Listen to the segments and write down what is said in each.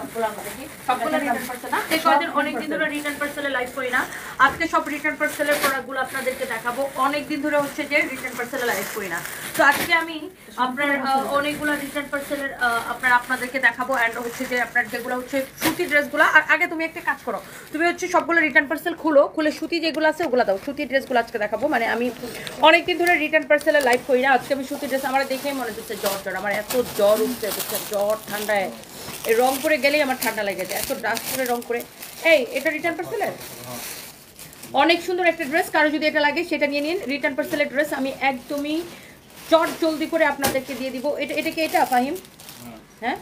আগে তুমি একটা কাজ করো তুমি হচ্ছে সবগুলো রিটার্ন পার্সেল খুলো খুলে সুতি যেগুলো আছে ওগুলো দাও সুতির ড্রেস গুলো আজকে দেখাবো মানে আমি অনেকদিন ধরে রিটার্ন পার্সেলের লাইফ করি না আজকে আমি সুতির ড্রেস আমার দেখেই মনে হচ্ছে জ্বর জ্বর আমার এত জ্বর উঠছে জ্বর ঠান্ডায় এই রং করে গেলেই আমার ঠান্ডা লেগে যায় এত ডাস্ট করে রং করে এই এটা রিটার্ন পার্সেলের অনেক সুন্দর একটা ড্রেস কারো যদি এটা লাগে সেটা নিয়ে নিন রিটার্ন পার্সেলের ড্রেস আমি একদমই চট জলদি করে আপনাদেরকে দিয়ে দিব এটা এটাকে এটা ফাহিম হ্যাঁ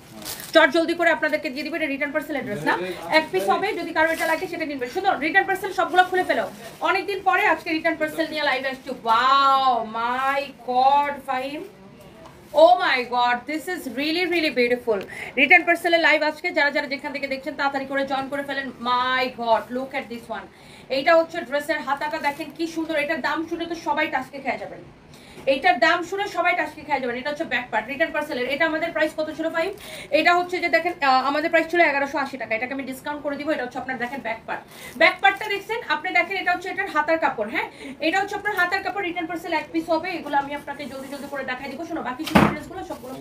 চট জলদি করে আপনাদেরকে দিয়ে দিব এটা রিটার্ন পার্সেল ড্রেস না এক পিস হবে যদি কারো এটা লাগে সেটা নিনবেন শুনো রিটার্ন পার্সেল সবগুলো খুলে ফেলো অনেকদিন পরে আজকে রিটার্ন পার্সেল নিয়ে লাইভ আসছি wow my god Fahim oh my god this is really really beautiful return পার্সেলের লাইভ আজকে যারা যারা যেখান থেকে দেখছেন তাড়াতাড়ি করে জয়েন করে ফেলেন my god look at this one এইটা হচ্ছে ড্রেসের হাতাটা দেখেন কি সুন্দর এটার দাম শুনে তো সবাই টাস্কে খেয়ে যাবেন এটার দাম শুনে সবাই টাস্কি খাই যাবেন এটা হচ্ছে ব্যাক পার্ট রিটার্ন পার্সেলের এটা আমাদের প্রাইস কত ছিল ফাইভ এটা হচ্ছে যে দেখেন আমাদের প্রাইস ছিল এগারোশো আশি টাকা এটাকে আমি ডিসকাউন্ট করে দিব এটা হচ্ছে আপনার দেখেন ব্যাক পার্ট ব্যাক পার্টটা দেখছেন আপনি দেখেন এটা হচ্ছে এটার হাতার কাপড় হ্যাঁ এটা হচ্ছে আপনার হাতার কাপড় রিটার্ন পার্সেল এক পিস হবে এগুলো আমি আপনাকে জলদি জলদি করে দেখাই দিব শোনো বাকি সব ড্রেসগুলো সবগুলো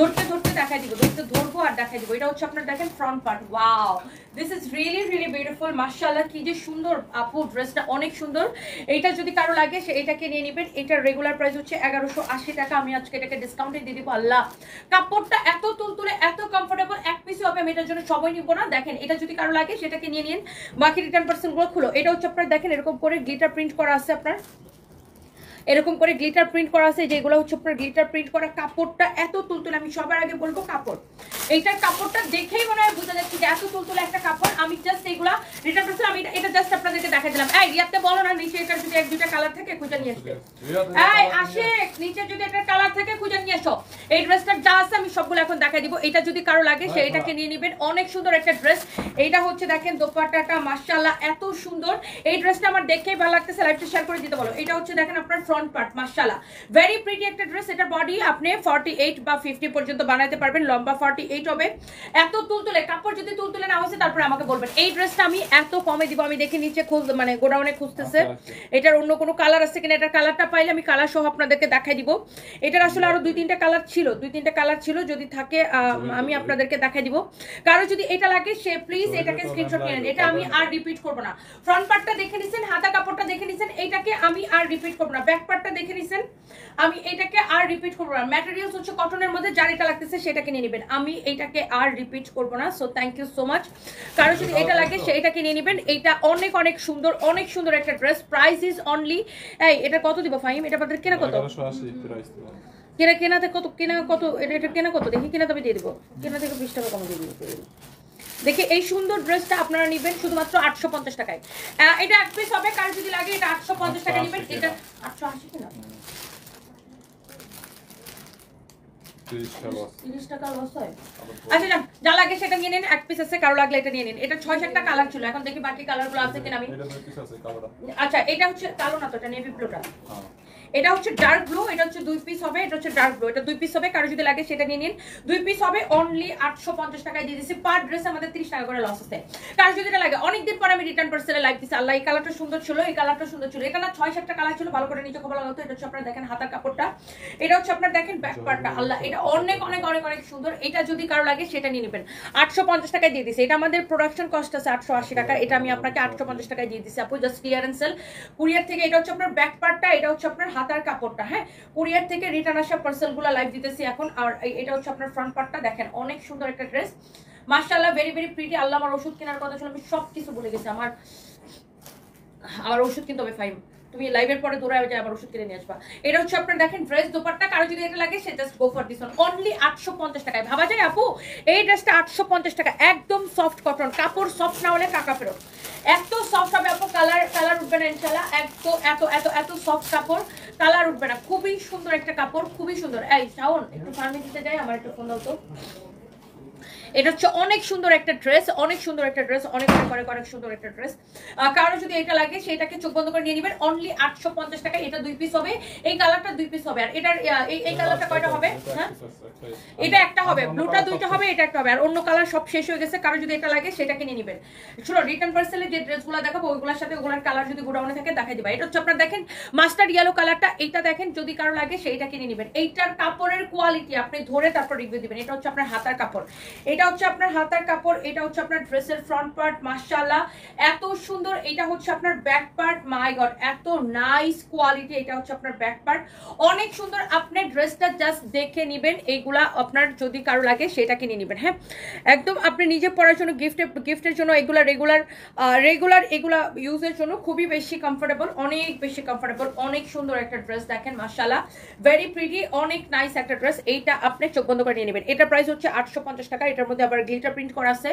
ধরতে ধরতে দেখাই দিব ধরতে ধরবো আর দেখাই দিব এটা হচ্ছে আপনার দেখেন front part wow this is really really beautiful মার্শাল্লাহ কি যে সুন্দর আপু ড্রেসটা অনেক সুন্দর এটা যদি কারো লাগে সে এটাকে নিয়ে নেবেন এটা রেগুলার রেগুলার প্রাইস হচ্ছে এগারোশো আশি টাকা আমি আজকে এটাকে ডিসকাউন্টে দিয়ে দিব আল্লাহ কাপড়টা এত তুলতুলে এত কমফোর্টেবল এক পিসই হবে আমি এটার জন্য সবাই নিব না দেখেন এটা যদি কারো লাগে সেটাকে নিয়ে নিন বাকি রিটার্ন পার্সেন্টগুলো খুলো এটা হচ্ছে আপনার দেখেন এরকম করে গ্লিটার প্রিন্ট করা আছে আপনার এরকম করে গ্লিটার প্রিন্ট করা আছে যেগুলো হচ্ছে আপনার গ্লিটার প্রিন্ট করা কাপড়টা এত তুলতুলে আমি সবার আগে বলবো কাপড় এইটার কাপড়টা দেখেই মনে হয় বোঝা যাচ্ছে যে এত তুলতুলে একটা কাপড় আমি জাস্ট এগুলা রিটার্ন করছি আমি এটা জাস্ট আপনাদেরকে দেখা দিলাম এই রিয়াতে বলো না নিচে এটা যদি এক দুইটা কালার থাকে খুঁজে নিয়ে আসবে এই আসে নিচে যদি একটা কালার থাকে খুঁজে নিয়ে এসো এই ড্রেসটা যা আছে আমি সবগুলো এখন দেখাই দিব এটা যদি কারো লাগে সে হ্যাঁ, হ্যাঁ। এটাকে নিয়ে নেবেন অনেক সুন্দর একটা ড্রেস এইটা হচ্ছে দেখেন দোপাট্টাটা মাশাআল্লাহ এত সুন্দর এই ড্রেসটা আমার দেখেই ভালো লাগতেছে লাইভটা শেয়ার করে দিতে বলো এটা হচ্ছে দেখেন আপনার ফ্রন্ট পার্ট মাশাআল্লাহ ভেরি প্রিটি একটা ড্রেস এটা বডি আপনি 48 বা 50 পর্যন্ত বানাতে পারবেন লম্বা 48 হিট হবে এত তুল তুলে কাপড় যদি তুল তুলে না হয়েছে তারপরে আমাকে বলবেন এই ড্রেসটা আমি এত কমে দিব আমি দেখে নিচে খুঁজ মানে গোডাউনে খুঁজতেছে আচ্ছা, আচ্ছা। এটার অন্য কোনো কালার আছে কিনা এটার কালারটা পাইলে আমি কালার সহ আপনাদেরকে দেখাই দিব এটার আসলে আরো দুই তিনটা কালার ছিল দুই তিনটা কালার ছিল যদি থাকে আমি আপনাদেরকে দেখাই দিব কারো যদি এটা লাগে সে প্লিজ এটাকে স্ক্রিনশট নিয়ে এটা আমি আর রিপিট করব না ফ্রন্ট পার্টটা দেখে নিছেন হাতা কাপড়টা দেখে নিছেন এটাকে আমি আর রিপিট করব না ব্যাক পার্টটা দেখে নিছেন আমি এটাকে আর রিপিট করব না ম্যাটেরিয়ালস হচ্ছে কটনের মধ্যে যার এটা লাগতেছে সেটাকে নিয়ে নেবেন আমি এইটাকে আর রিপিট করবো না so thank you so much কারো যদি এটা লাগে সেইটা নিয়ে নেবেন এইটা অনেক অনেক সুন্দর অনেক সুন্দর একটা ড্রেস প্রাইস ইজ অনলি এই এটা কত দিব ফাহিম এটা আপনাদের কেনা কত কেনা কেনাতে কত কেনা কত এটা এটা কেনা কত দেখি কেনাতে আমি দিয়ে দেবো কেনা থেকে বিশ টাকা কম দিয়ে দিব দেখে এই সুন্দর ড্রেসটা আপনারা নেবেন শুধুমাত্র আটশো পঞ্চাশ টাকায় এটা এক পিস হবে কার যদি লাগে এটা আটশো পঞ্চাশ টাকা নেবেন এটা আটশো আশি কিনা আচ্ছা যা লাগে সেটা নিয়ে নিন এক পিস আছে কারো লাগলে এটা নিয়ে নিন এটা ছয় সাতটা কালার ছিল এখন দেখি বাকি কালারগুলো আছে কিনা আমি আচ্ছা এটা হচ্ছে কালো না তো এটা নেভি ব্লুটা এটা হচ্ছে ডার্ক ব্লু এটা হচ্ছে দুই পিস হবে এটা হচ্ছে ডার্ক ব্লু এটা দুই পিস হবে কারো যদি লাগে সেটা নিয়ে নিন দুই পিস হবে অনলি আটশো পঞ্চাশ টাকায় দিয়ে দিচ্ছি পার ড্রেস আমাদের তিরিশ টাকা করে লস আছে কারো যদি লাগে অনেকদিন পরে আমি রিটার্ন পার্সেলে লাইভ দিচ্ছি আল্লাহ এই কালারটা সুন্দর ছিল এই কালারটা সুন্দর ছিল এই কালার ছয় সাতটা কালার ছিল ভালো করে নিচে খবর লাগাতো এটা হচ্ছে আপনার দেখেন হাতার কাপড়টা এটা হচ্ছে আপনার দেখেন ব্যাক পার্টটা আল্লাহ এটা অনেক অনেক অনেক অনেক সুন্দর এটা যদি কারো লাগে সেটা নিয়ে নেবেন আটশো পঞ্চাশ টাকায় দিয়ে দিচ্ছি এটা আমাদের প্রোডাকশন কস্ট আছে আটশো আশি টাকা এটা আমি আপনাকে আটশো পঞ্চাশ টাকায় দিয়ে দিচ্ছি আপু জাস্ট ক্লিয়ারেন্স সেল কুরিয়ার থেকে এটা হচ্ছে আপনার ব্যাক পার্টটা এটা হচ্ছে আপনার হাতার কাপড়টা হ্যাঁ কোরিয়ার থেকে রিটার্ন আসা পার্সেলগুলো লাইভ দিতেছি এখন আর এটা হচ্ছে আপনার ফ্রন্ট পার্টটা দেখেন অনেক সুন্দর একটা ড্রেস মাসাল্লাহ ভেরি ভেরি প্রিটি আল্লাহ আমার ওষুধ কেনার কথা ছিল আমি সব কিছু বলে গেছি আমার আমার ওষুধ কিন্তু হবে ফাইভ তুমি লাইভের পরে দৌড়ায় যায় আবার ওষুধ কিনে নিয়ে আসবা এটা হচ্ছে আপনার দেখেন ড্রেস দোপারটা কারো যদি এটা লাগে সে just go for this one only আটশো পঞ্চাশ টাকায় ভাবা যায় আপু এই ড্রেসটা আটশো পঞ্চাশ টাকা একদম সফট কটন কাপড় সফট না হলে কাকা ফেরত এত সফট হবে আপু কালার কালার উঠবে না ইনশাল্লাহ এত এত এত এত সফট কাপড় কালার উঠবে না খুবই সুন্দর একটা কাপড় খুবই সুন্দর এই সাউন্ড একটু ফার্মেসিতে যাই আমার একটু ফোন তো এটা হচ্ছে অনেক সুন্দর একটা ড্রেস অনেক সুন্দর একটা ড্রেস অনেক করে অনেক সুন্দর একটা ড্রেস কারো যদি এটা লাগে সেটাকে চোখ বন্ধ করে নিয়ে নেবেন অনলি আটশো পঞ্চাশ টাকা এটা দুই পিস হবে এই কালারটা দুই পিস হবে আর এটার এই কালারটা কয়টা হবে হ্যাঁ এটা একটা হবে ব্লুটা দুইটা হবে এটা একটা হবে আর অন্য কালার সব শেষ হয়ে গেছে কারো যদি এটা লাগে সেটাকে নিয়ে নেবেন শুনো রিটার্ন পার্সেলে যে ড্রেসগুলো দেখাবো ওইগুলোর সাথে ওগুলোর কালার যদি গোডাউনে থাকে দেখাই দিবা এটা হচ্ছে আপনার দেখেন মাস্টার্ড ইয়েলো কালারটা এইটা দেখেন যদি কারো লাগে সেইটা কিনে নেবেন এইটার কাপড়ের কোয়ালিটি আপনি ধরে তারপর রিভিউ দিবেন এটা হচ্ছে আপনার হাতার কাপড় এটা হচ্ছে আপনার হাতার কাপড় এটা হচ্ছে আপনার ড্রেসের ফ্রন্ট পার্ট মার্শাল্লাহ এত সুন্দর এটা হচ্ছে আপনার ব্যাক পার্ট মাই গড এত নাইস কোয়ালিটি এটা হচ্ছে আপনার ব্যাক পার্ট অনেক সুন্দর আপনার ড্রেসটা জাস্ট দেখে নেবেন এইগুলা আপনার যদি কারো লাগে সেটা কিনে নেবেন হ্যাঁ একদম আপনি নিজে পড়ার জন্য গিফটে গিফটের জন্য এগুলা রেগুলার রেগুলার এগুলা ইউজের জন্য খুবই বেশি কমফোর্টেবল অনেক বেশি কমফোর্টেবল অনেক সুন্দর একটা ড্রেস দেখেন মার্শাল্লাহ ভেরি প্রিটি অনেক নাইস একটা ড্রেস এইটা আপনি চোখ বন্ধ করে নিয়ে নেবেন এটার প্রাইস হচ্ছে আটশো টাকা এটার মধ্যে আবার গ্লিটার প্রিন্ট করা আছে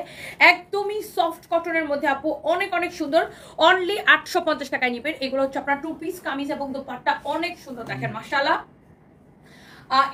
একদমই সফট কটনের মধ্যে আপু অনেক অনেক সুন্দর অনলি আটশো টাকায় নিবেন এগুলো হচ্ছে আপনার টু পিস কামিজ এবং দোপাট্টা অনেক সুন্দর দেখেন মাসালা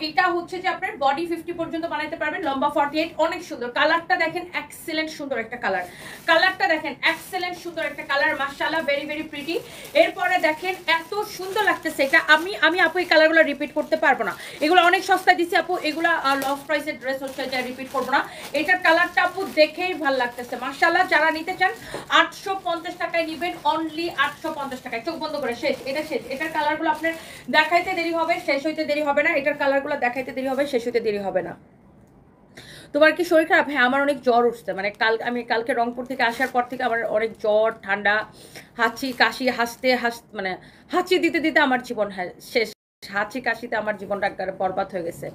এটা হচ্ছে যে আপনার বডি ফিফটি পর্যন্ত বানাইতে পারবেন লম্বা ফর্টি এইট অনেক সুন্দর কালারটা দেখেন এক্সেলেন্ট সুন্দর একটা কালার কালারটা দেখেন এক্সেলেন্ট সুন্দর একটা কালার মার্শালা ভেরি ভেরি প্রিটি এরপরে দেখেন এত সুন্দর লাগতেছে এটা আমি আমি আপু এই কালারগুলো রিপিট করতে পারবো না এগুলো অনেক সস্তায় দিচ্ছি আপু এগুলো লস প্রাইসের ড্রেস হচ্ছে যা রিপিট করবো না এটার কালারটা আপু দেখেই ভাল লাগতেছে মার্শাল্লাহ যারা নিতে চান আটশো পঞ্চাশ টাকায় নেবেন অনলি আটশো পঞ্চাশ টাকায় চোখ বন্ধ করে শেষ এটা শেষ এটার কালারগুলো আপনার দেখাইতে দেরি হবে শেষ হইতে দেরি হবে না এটার কালারগুলো দেখাইতে দেরি হবে শেষ হতে দেরি হবে না তোমার কি শরীর খারাপ হ্যাঁ আমার অনেক জ্বর উঠছে মানে কাল আমি কালকে রংপুর থেকে আসার পর থেকে আমার অনেক জ্বর ঠান্ডা হাঁচি কাশি হাসতে হাস মানে হাঁচি দিতে দিতে আমার জীবন হ্যাঁ, শেষ হাঁচি কাশিতে আমার জীবনটা একবারে বরবাদ হয়ে গেছে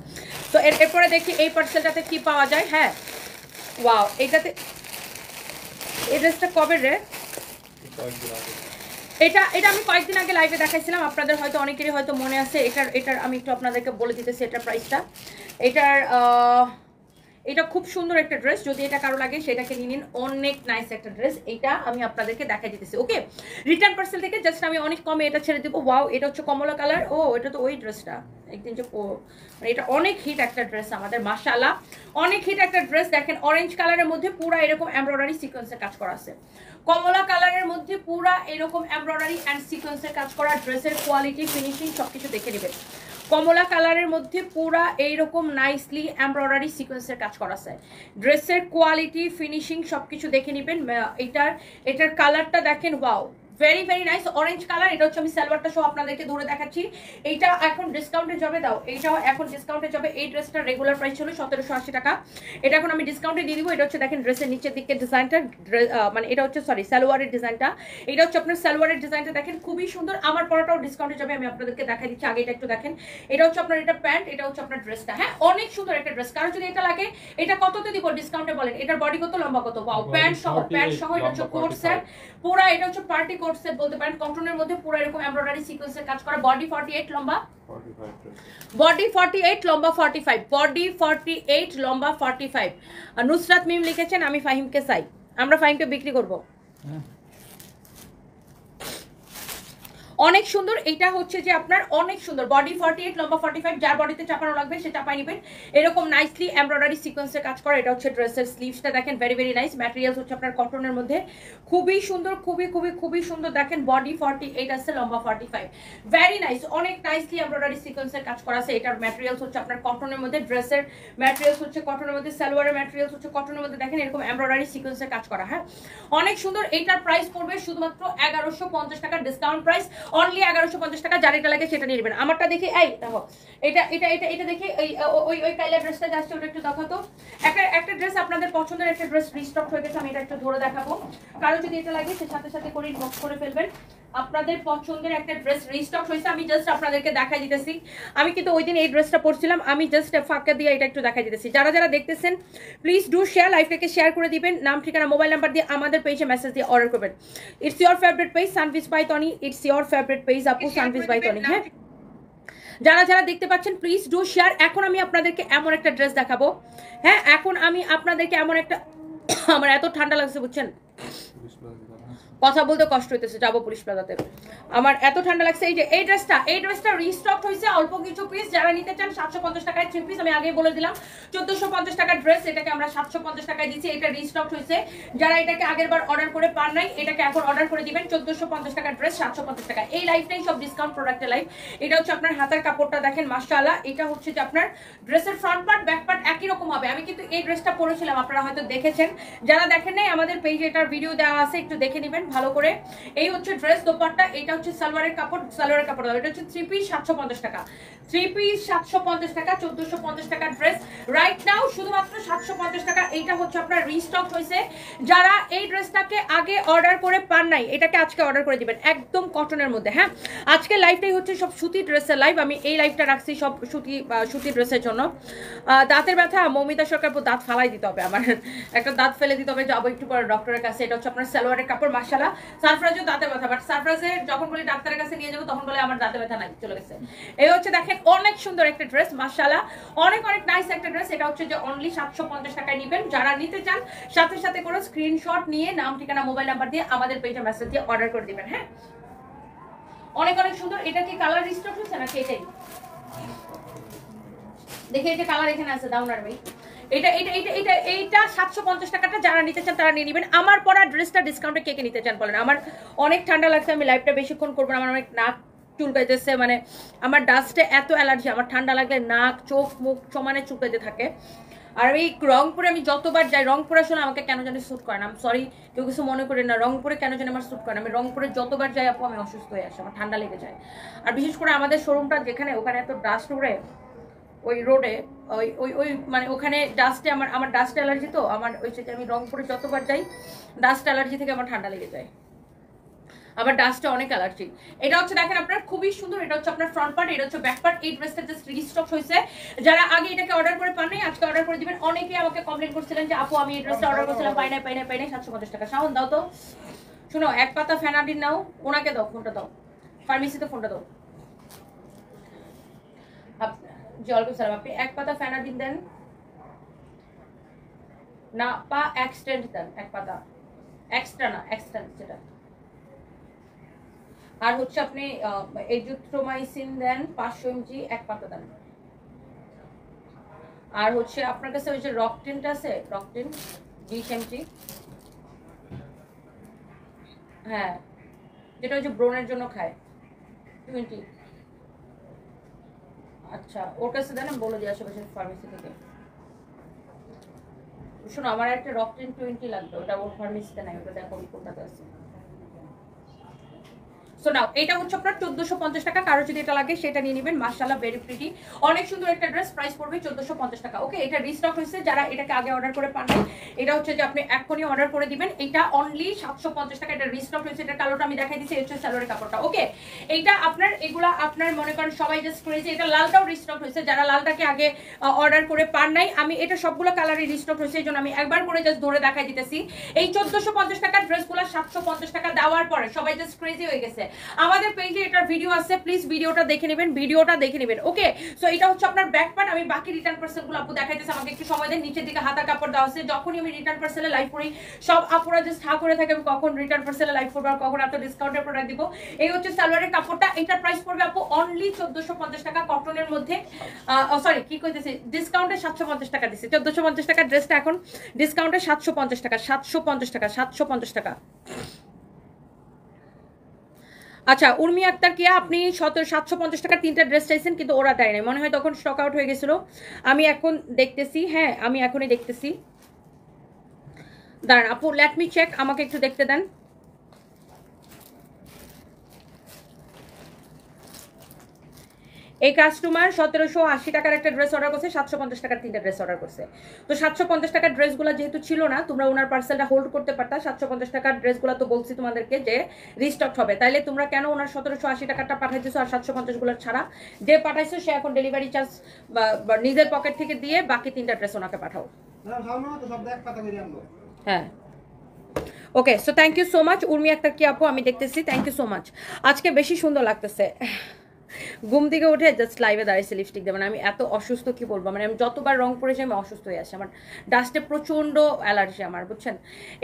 তো এর এরপরে দেখি এই পার্সেলটাতে কি পাওয়া যায় হ্যাঁ ওয়াও এটাতে এই ড্রেসটা কবে রে এটা এটা আমি কয়েকদিন আগে লাইভে দেখাইছিলাম আপনাদের হয়তো অনেকেরই হয়তো মনে আছে এটার এটার আমি একটু আপনাদেরকে বলে দিতেছি এটার প্রাইসটা এটার এটা খুব সুন্দর একটা ড্রেস যদি এটা কারো লাগে সেটাকে নিয়ে নিন অনেক নাইস একটা ড্রেস এটা আমি আপনাদেরকে দেখাই দিতেছি ওকে রিটার্ন পার্সেল থেকে জাস্ট আমি অনেক কমে এটা ছেড়ে দেবো ওয়াও এটা হচ্ছে কমলা কালার ও এটা তো ওই ড্রেসটা একদিন যে মানে এটা অনেক হিট একটা ড্রেস আমাদের মাসালা অনেক হিট একটা ড্রেস দেখেন অরেঞ্জ কালারের মধ্যে পুরো এরকম এমব্রয়ডারি সিকোয়েন্সের কাজ করা আছে কমলা কালারের মধ্যে পুরা এরকম এমব্রয়ডারি অ্যান্ড সিকোয়েন্সের কাজ করা ড্রেসের কোয়ালিটি ফিনিশিং সব কিছু দেখে নেবেন কমলা কালারের মধ্যে পুরা এইরকম নাইসলি এমব্রয়ডারি সিকোয়েন্সের কাজ করা স্যার ড্রেসের কোয়ালিটি ফিনিশিং সব কিছু দেখে নেবেন এটার এটার কালারটা দেখেন wow very very nice orange colour এটা হচ্ছে আমি সালোয়ারটা সব আপনাদেরকে ধরে দেখাচ্ছি এইটা এখন ডিসকাউন্টে যাবে দাও এইটাও এখন ডিসকাউন্টে যাবে এই ড্রেসটা রেগুলার প্রাইস ছিল সতেরোশো আশি টাকা এটা এখন আমি ডিসকাউন্টে দিয়ে দিবো এটা হচ্ছে দেখেন ড্রেসের নিচের দিকে ডিজাইনটা মানে এটা হচ্ছে সরি সালোয়ারের ডিজাইনটা এটা হচ্ছে আপনার সালোয়ারের ডিজাইনটা দেখেন খুবই সুন্দর আমার পরাটাও ডিসকাউন্টে যাবে আমি আপনাদেরকে দেখা দিচ্ছি আগে এটা একটু দেখেন এটা হচ্ছে আপনার এটা প্যান্ট এটা হচ্ছে আপনার ড্রেসটা হ্যাঁ অনেক সুন্দর একটা ড্রেস কারো যদি এটা লাগে এটা কততে দিব ডিসকাউন্টে বলেন এটার বডি কত লম্বা কত ওয়াও প্যান্ট সহ প্যান্ট সহ এটা হচ্ছে কোর্ট স্যার পুরা এটা হচ্ছে পার্টি কোট সেট বলতে পারেন কটনের মধ্যে পুরো এরকম এমব্রয়ডারি সিকোয়েন্সের কাজ করা বডি 48 লম্বা বডি 48 লম্বা 45 বডি 48 লম্বা 45 নুসরাত মিম লিখেছেন আমি ফাহিমকে চাই আমরা ফাহিমকে বিক্রি করব হ্যাঁ। অনেক সুন্দর এটা হচ্ছে যে আপনার অনেক সুন্দর বডি ফর্টি এইট লম্বা ফর্টি ফাইভ যার বডিতে চাপানো লাগবে সে চাপাই নেবেন এরকম নাইসলি এমব্রয়ডারি সিকোয়েন্সের কাজ করে এটা হচ্ছে ড্রেসের স্লিভসটা দেখেন ভেরি ভেরি নাইস ম্যাটেরিয়ালস হচ্ছে আপনার কটনের মধ্যে খুবই সুন্দর খুবই খুবই খুবই সুন্দর দেখেন বডি ফর্টি এইট আছে লম্বা ফর্টি ফাইভ ভেরি নাইস অনেক নাইসলি এমব্রয়ডারি সিকোয়েন্সের কাজ করা আছে এটার ম্যাটেরিয়ালস হচ্ছে আপনার কটনের মধ্যে ড্রেসের ম্যাটেরিয়ালস হচ্ছে কটনের মধ্যে সালোয়ারের ম্যাটেরিয়ালস হচ্ছে কটনের মধ্যে দেখেন এরকম এমব্রয়ডারি সিকোয়েন্সের কাজ করা হ্যাঁ অনেক সুন্দর এইটার প্রাইস পড়বে শুধুমাত্র এগারোশো পঞ্চাশ টাকার ডিসকাউন্ট প্রাইস অনলি এগারোশো পঞ্চাশ টাকা যারিটা লাগে সেটা নিয়ে নেবেন আমারটা দেখি এই দেখো এটা এটা এটা এটা দেখি ওই ওই কালার ড্রেসটা যাচ্ছে ওটা একটু দেখাতো একটা একটা ড্রেস আপনাদের পছন্দের একটা ড্রেস রিস্টক হয়ে গেছে আমি এটা একটু ধরে দেখাবো কারো যদি এটা লাগে সে সাথে সাথে করে ইনবক্স করে ফেলবেন আপনাদের পছন্দের একটা ড্রেস রিস্টক হয়েছে আমি জাস্ট আপনাদেরকে দেখাই দিতেছি আমি কিন্তু ওই দিন এই ড্রেসটা পরছিলাম আমি জাস্ট ফাঁকা দিয়ে এটা একটু দেখাই দিতেছি যারা যারা দেখতেছেন প্লিজ ডু শেয়ার লাইফটাকে শেয়ার করে দিবেন নাম ঠিকানা মোবাইল নাম্বার দিয়ে আমাদের পেজে মেসেজ দিয়ে অর্ডার করবেন ইটস ইউর ফেভারিট পেজ সানভিস by Tony it's your favourite page আপু সানভিস বাই টনি হ্যাঁ যারা যারা দেখতে পাচ্ছেন প্লিজ ডু শেয়ার এখন আমি আপনাদেরকে এমন একটা ড্রেস দেখাবো হ্যাঁ এখন আমি আপনাদেরকে এমন একটা আমার এত ঠান্ডা লাগছে বুঝছেন কথা বলতে কষ্ট হইতেছে যাবো পুলিশ প্লাজাতে আমার এত ঠান্ডা লাগছে এই যে এই ড্রেসটা এই ড্রেসটা রিস্টক হয়েছে অল্প কিছু পিস যারা নিতে চান সাতশো পঞ্চাশ টাকায় থ্রি পিস আমি আগেই বলে দিলাম চোদ্দশো পঞ্চাশ টাকার ড্রেস এটাকে আমরা সাতশো পঞ্চাশ টাকায় দিচ্ছি এটা রিস্টক হয়েছে যারা এটাকে আগের বার অর্ডার করে পান নাই এটাকে এখন অর্ডার করে দিবেন চোদ্দশো পঞ্চাশ টাকার ড্রেস সাতশো পঞ্চাশ টাকা এই লাইফটাই সব ডিসকাউন্ট প্রোডাক্টের লাইফ এটা হচ্ছে আপনার হাতের কাপড়টা দেখেন মাসা এটা হচ্ছে যে আপনার ড্রেসের ফ্রন্ট পার্ট ব্যাক পার্ট একই রকম হবে আমি কিন্তু এই ড্রেসটা পরেছিলাম আপনারা হয়তো দেখেছেন যারা দেখেন নাই আমাদের পেজে এটার ভিডিও দেওয়া আছে একটু দেখে নেবেন ভালো করে এই হচ্ছে ড্রেস দোপারটা এটা হচ্ছে সালোয়ারের কাপড় সালোয়ারের কাপড় এটা হচ্ছে থ্রি পিস সাতশো টাকা থ্রি পিস সাতশো পঞ্চাশ টাকা চোদ্দশো পঞ্চাশ টাকা ড্রেস রাইট নাও শুধুমাত্র সাতশো পঞ্চাশ টাকা এইটা হচ্ছে আপনার রিস্টক হয়েছে যারা এই ড্রেসটাকে আগে অর্ডার করে পান নাই এটাকে আজকে অর্ডার করে দিবেন একদম কটনের মধ্যে হ্যাঁ আজকে লাইভটাই হচ্ছে সব সুতি ড্রেসের লাইভ আমি এই লাইভটা রাখছি সব সুতি সুতি ড্রেসের জন্য দাঁতের ব্যথা মমিতা সরকার দাঁত ফালাই দিতে হবে আমার একটা দাঁত ফেলে দিতে হবে যাবো একটু পরে ডক্টরের কাছে এটা হচ্ছে আপনার সালোয়ারের কাপড় মাসালা সারফরাজও দাঁতের ব্যথা বাট সারফরাজের যখন বলি ডাক্তারের কাছে নিয়ে যাবো তখন বলে আমার দাঁতের ব্যথা নাই চলে গেছে এই হচ্ছে দেখেন অনেক সুন্দর একটা ড্রেস মাসালা অনেক অনেক নাইস একটা ড্রেস এটা হচ্ছে যে অনলি সাতশো পঞ্চাশ টাকায় নেবেন যারা নিতে চান সাথে সাথে করে স্ক্রিনশট নিয়ে নাম ঠিকানা মোবাইল নাম্বার দিয়ে আমাদের পেজে মেসেজ দিয়ে অর্ডার করে দেবেন হ্যাঁ অনেক অনেক সুন্দর এটা কি কালার রিস্টক হচ্ছে নাকি এটাই দেখি এটা কালার এখানে আছে দাউনার ভাই এটা এটা এটা এটা এইটা সাতশো পঞ্চাশ টাকাটা যারা নিতে চান তারা নিয়ে নেবেন আমার পরা ড্রেসটা ডিসকাউন্টে কে কে নিতে চান বলেন আমার অনেক ঠান্ডা লাগছে আমি লাইভটা বেশিক্ষণ করবো না আমার অনেক নাক চুলকাইতেছে মানে আমার ডাস্টে এত অ্যালার্জি আমার ঠান্ডা লাগলে নাক চোখ মুখ সমানে চুলকাইতে থাকে আর এই রংপুরে আমি যতবার যাই রংপুরে আসলে আমাকে কেন জানি শ্যুট করে না আমি সরি কেউ কিছু মনে করে না রংপুরে কেন জানি আমার শ্যুট করে না আমি রংপুরে যতবার যাই আপু আমি অসুস্থ হয়ে আসি আমার ঠান্ডা লেগে যায় আর বিশেষ করে আমাদের শোরুমটা যেখানে ওখানে এত ডাস্ট উড়ে ওই রোডে ওই ওই ওই মানে ওখানে ডাস্টে আমার আমার ডাস্ট অ্যালার্জি তো আমার ওই সেটা আমি রংপুরে যতবার যাই ডাস্ট অ্যালার্জি থেকে আমার ঠান্ডা লেগে যায় আবার ডাস্টটা অনেক অ্যালার্জিক এটা হচ্ছে দেখেন আপনার খুবই সুন্দর এটা হচ্ছে আপনার ফ্রন্ট পার্ট এটা হচ্ছে ব্যাক পার্ট এই ড্রেসটা জাস্ট রিস্টক হয়েছে যারা আগে এটাকে অর্ডার করে পান নাই আজকে অর্ডার করে দিবেন অনেকে আমাকে কমপ্লেন করছিলেন যে আপু আমি এই ড্রেসটা অর্ডার করছিলাম পাই নাই পাই নাই পাই নাই সাতশো পঞ্চাশ টাকা সাহন দাও তো শোনো এক পাতা ফ্যানাডিন নাও ওনাকে দাও ফোনটা দাও ফার্মেসিতে ফোনটা দাও জি ওয়ালাইকুম আপনি এক পাতা ফ্যানাডিন দেন না পা এক্সটেন্ড দেন এক পাতা এক্সট্রা না এক্সটেন্ড যেটা আর হচ্ছে আপনি এজুথ্রোমাইসিন দেন পাঁচশো এমজি এক পাতা দেন আর হচ্ছে আপনার কাছে ওই যে রকটেনটা আছে রকটেন বিশ এমজি হ্যাঁ যেটা হচ্ছে ব্রনের জন্য খায় টোয়েন্টি আচ্ছা ওর কাছে দেন আমি বলে দিই আশেপাশের ফার্মেসি থেকে শোনো আমার একটা রকটেন টোয়েন্টি লাগবে ওটা ওর ফার্মেসিতে নাই ওটা দেখো কোনটাতে আছে সো নাও এটা হচ্ছে আপনার চোদ্দশো পঞ্চাশ টাকা কারো যদি এটা লাগে সেটা নিয়ে নেবেন মার্শাল্লাহ ভেরি প্রিটি অনেক সুন্দর একটা ড্রেস প্রাইস পড়বে চোদ্দশো পঞ্চাশ টাকা ওকে এটা রিস্টক হয়েছে যারা এটাকে আগে অর্ডার করে পান এটা হচ্ছে যে আপনি এখনই অর্ডার করে দিবেন এটা অনলি সাতশো পঞ্চাশ টাকা এটা রিস্টক হয়েছে এটা কালোটা আমি দেখাই দিচ্ছি হচ্ছে স্যালোরের কাপড়টা ওকে এইটা আপনার এগুলা আপনার মনে করেন সবাই জাস্ট করেছে এটা লালটাও রিস্টক হয়েছে যারা লালটাকে আগে অর্ডার করে পান নাই আমি এটা সবগুলো কালারই রিস্টক হয়েছে এই জন্য আমি একবার করে জাস্ট ধরে দেখাই দিতেছি এই চোদ্দশো পঞ্চাশ টাকার ড্রেসগুলো সাতশো পঞ্চাশ টাকা দেওয়ার পরে সবাই জাস্ট ক্রেজি হয়ে গেছে আমাদের পেজে এটার ভিডিও আছে প্লিজ ভিডিওটা দেখে নেবেন ভিডিওটা দেখে নেবেন ওকে সো এটা হচ্ছে আপনার ব্যাক পার্ট আমি বাকি রিটার্ন পার্সেলগুলো আপু দেখাইতেছে আমাকে একটু সময় দেন নিচের দিকে হাতার কাপড় দেওয়া হচ্ছে যখনই আমি রিটার্ন পার্সেলে লাইভ করি সব আপুরা জাস্ট হা করে থাকে আমি কখন রিটার্ন পার্সেলে লাইভ করবো আর কখন এত ডিসকাউন্টের প্রোডাক্ট দিব এই হচ্ছে সালোয়ারের কাপড়টা এটার প্রাইস পড়বে আপু অনলি পঞ্চাশ টাকা কটনের মধ্যে সরি oh, কি করতেছি ডিসকাউন্টে সাতশো টাকা দিচ্ছি পঞ্চাশ টাকা ড্রেসটা এখন ডিসকাউন্টে সাতশো টাকা সাতশো টাকা সাতশো টাকা আচ্ছা উর্মি আক্তার কে আপনি সতেরো সাতশো পঞ্চাশ টাকার তিনটা ড্রেস চাইছেন কিন্তু ওরা দেয় নাই মনে হয় তখন স্টক আউট হয়ে গেছিলো আমি এখন দেখতেছি হ্যাঁ আমি এখনই দেখতেছি দাঁড়ান আপু লেটমি মি চেক আমাকে একটু দেখতে দেন এই কাস্টমার সতেরোশো আশি টাকার একটা ড্রেস অর্ডার করছে সাতশো পঞ্চাশ টাকার তিনটা ড্রেস অর্ডার করছে তো সাতশো পঞ্চাশ টাকার ড্রেসগুলো যেহেতু ছিল না তোমরা ওনার পার্সেলটা হোল্ড করতে পারতা সাতশো পঞ্চাশ টাকার ড্রেসগুলো তো বলছি তোমাদেরকে যে রিস্টক হবে তাইলে তোমরা কেন ওনার সতেরোশো আশি টাকাটা পাঠাইতেছো আর সাতশো পঞ্চাশগুলো ছাড়া যে পাঠাইছো সে এখন ডেলিভারি চার্জ নিজের পকেট থেকে দিয়ে বাকি তিনটা ড্রেস ওনাকে পাঠাও হ্যাঁ okay so thank you so much Urmi একটা কি আপু আমি দেখতেছি থ্যাংক ইউ সো মাচ আজকে বেশি সুন্দর লাগতেছে ঘুম থেকে উঠে জাস্ট লাইভে দাঁড়িয়েছে লিপস্টিক দেবেন আমি এত অসুস্থ কি বলবো মানে আমি যতবার রং পড়েছি আমি অসুস্থ হয়ে আসি আমার ডাস্টে প্রচন্ড অ্যালার্জি আমার বুঝছেন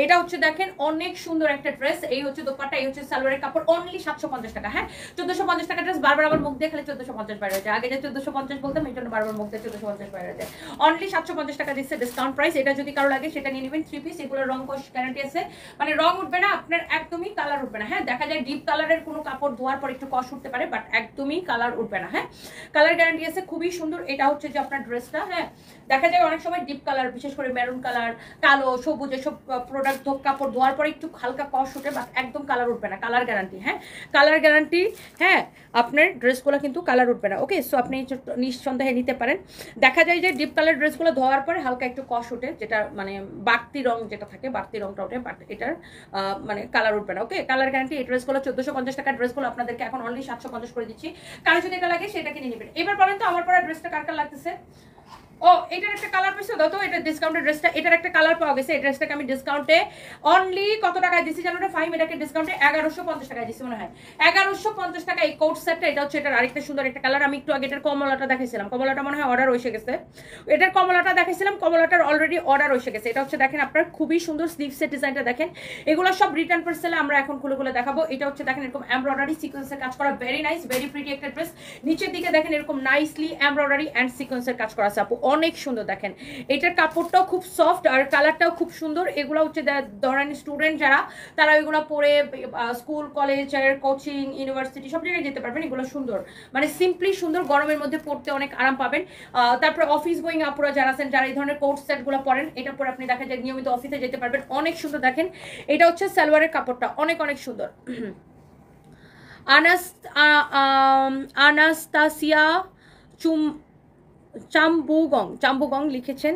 এটা হচ্ছে দেখেন অনেক সুন্দর একটা ড্রেস এই হচ্ছে দোপাটা এই হচ্ছে সালোয়ারের কাপড় অনলি সাতশো পঞ্চাশ টাকা হ্যাঁ চোদ্দশো পঞ্চাশ টাকা ড্রেস বারবার আমার মুখ দিয়ে খালি চোদ্দশো পঞ্চাশ বাইরে যায় আগে যে চোদ্দশো পঞ্চাশ বলতাম এই জন্য বারবার মুখ দিয়ে চোদ্দশো পঞ্চাশ বাইরে যায় অনলি সাতশো পঞ্চাশ টাকা দিচ্ছে ডিসকাউন্ট প্রাইস এটা যদি কারো লাগে সেটা নিয়ে নেবেন থ্রি পিস এগুলো রং কষ গ্যারান্টি আছে মানে রং উঠবে না আপনার একদমই কালার উঠবে না হ্যাঁ দেখা যায় ডিপ কালারের কোনো কাপড় ধোয়ার পর একটু কষ উঠতে পারে বাট একদমই কালার উঠবে না হ্যাঁ কালার গ্যারান্টি এর সে খুব সুন্দর এটা হচ্ছে যে আপনার ড্রেসটা হ্যাঁ দেখা যায় অনেক সময় ডিপ কালার বিশেষ করে মেরুন কালার কালো সবুজ এসব প্রোডাক্ট ধোপ কাপড় ধোয়ার পরে একটু হালকা কষ উঠে বা একদম কালার উঠবে না কালার গ্যারান্টি হ্যাঁ কালার গ্যারান্টি হ্যাঁ আপনার ড্রেসগুলো কিন্তু কালার উঠবে না ওকে সো আপনি নিঃসন্দেহে নিতে পারেন দেখা যায় যে ডিপ কালার ড্রেসগুলো ধোয়ার পরে হালকা একটু কষ উঠে যেটা মানে বাড়তি রং যেটা থাকে বাড়তি রংটা ওঠে বাট এটার মানে কালার উঠবে না ওকে কালার গ্যারান্টি এই ড্রেসগুলো চোদ্দোশো পঞ্চাশ টাকার ড্রেসগুলো আপনাদেরকে এখন অনলি সাতশো পঞ্চাশ করে দিচ্ছি কারো যদি এটা লাগে সেটা কিনে নেবেন এবার বলেন তো আমার পরে ড্রেসটা কার কার লাগতেছে ও এটার একটা কালার পেয়েছো দাও এটা ডিসকাউন্টের ড্রেসটা এটার একটা কালার পাওয়া গেছে এই ড্রেসটাকে আমি ডিসকাউন্টে অনলি কত টাকায় দিছি জানো ফাইভ এটাকে ডিসকাউন্টে এগারোশো পঞ্চাশ টাকায় দিছি মনে হয় এগারোশো পঞ্চাশ টাকা এই কোট সেটটা এটা হচ্ছে এটার আরেকটা সুন্দর একটা কালার আমি একটু আগে এটার কমলাটা দেখেছিলাম কমলাটা মনে হয় অর্ডার এসে গেছে এটার কমলাটা দেখেছিলাম কমলাটার অলরেডি অর্ডার এসে গেছে এটা হচ্ছে দেখেন আপনার খুবই সুন্দর স্লিভসের ডিজাইনটা দেখেন এগুলো সব রিটার্ন পার্সেলে আমরা এখন খুলে খুলে দেখাবো এটা হচ্ছে দেখেন এরকম এমব্রয়ডারি সিকোয়েন্সের কাজ করা ভেরি নাইস ভেরি প্রিটি একটা ড্রেস নিচের দিকে দেখেন এরকম নাইসলি এমব্রয়ডারি অ্যান্ড সিকোয়েন্সের কাজ করা আছে আপু অনেক সুন্দর দেখেন এটার কাপড়টাও খুব সফট আর কালারটাও খুব সুন্দর এগুলো হচ্ছে ধরেন স্টুডেন্ট যারা তারা এগুলো পরে স্কুল কলেজ কোচিং ইউনিভার্সিটি সব জায়গায় যেতে পারবেন এগুলো সুন্দর মানে সিম্পলি সুন্দর গরমের মধ্যে পড়তে অনেক আরাম পাবেন তারপরে অফিস গোয়িং আপুরা যারা আছেন যারা এই ধরনের কোর্ট সেটগুলো পরেন এটা পরে আপনি দেখা যায় নিয়মিত অফিসে যেতে পারবেন অনেক সুন্দর দেখেন এটা হচ্ছে সালোয়ারের কাপড়টা অনেক অনেক সুন্দর আনাস আনাস্তাসিয়া চুম চাম্বুগং চাম্বুগং লিখেছেন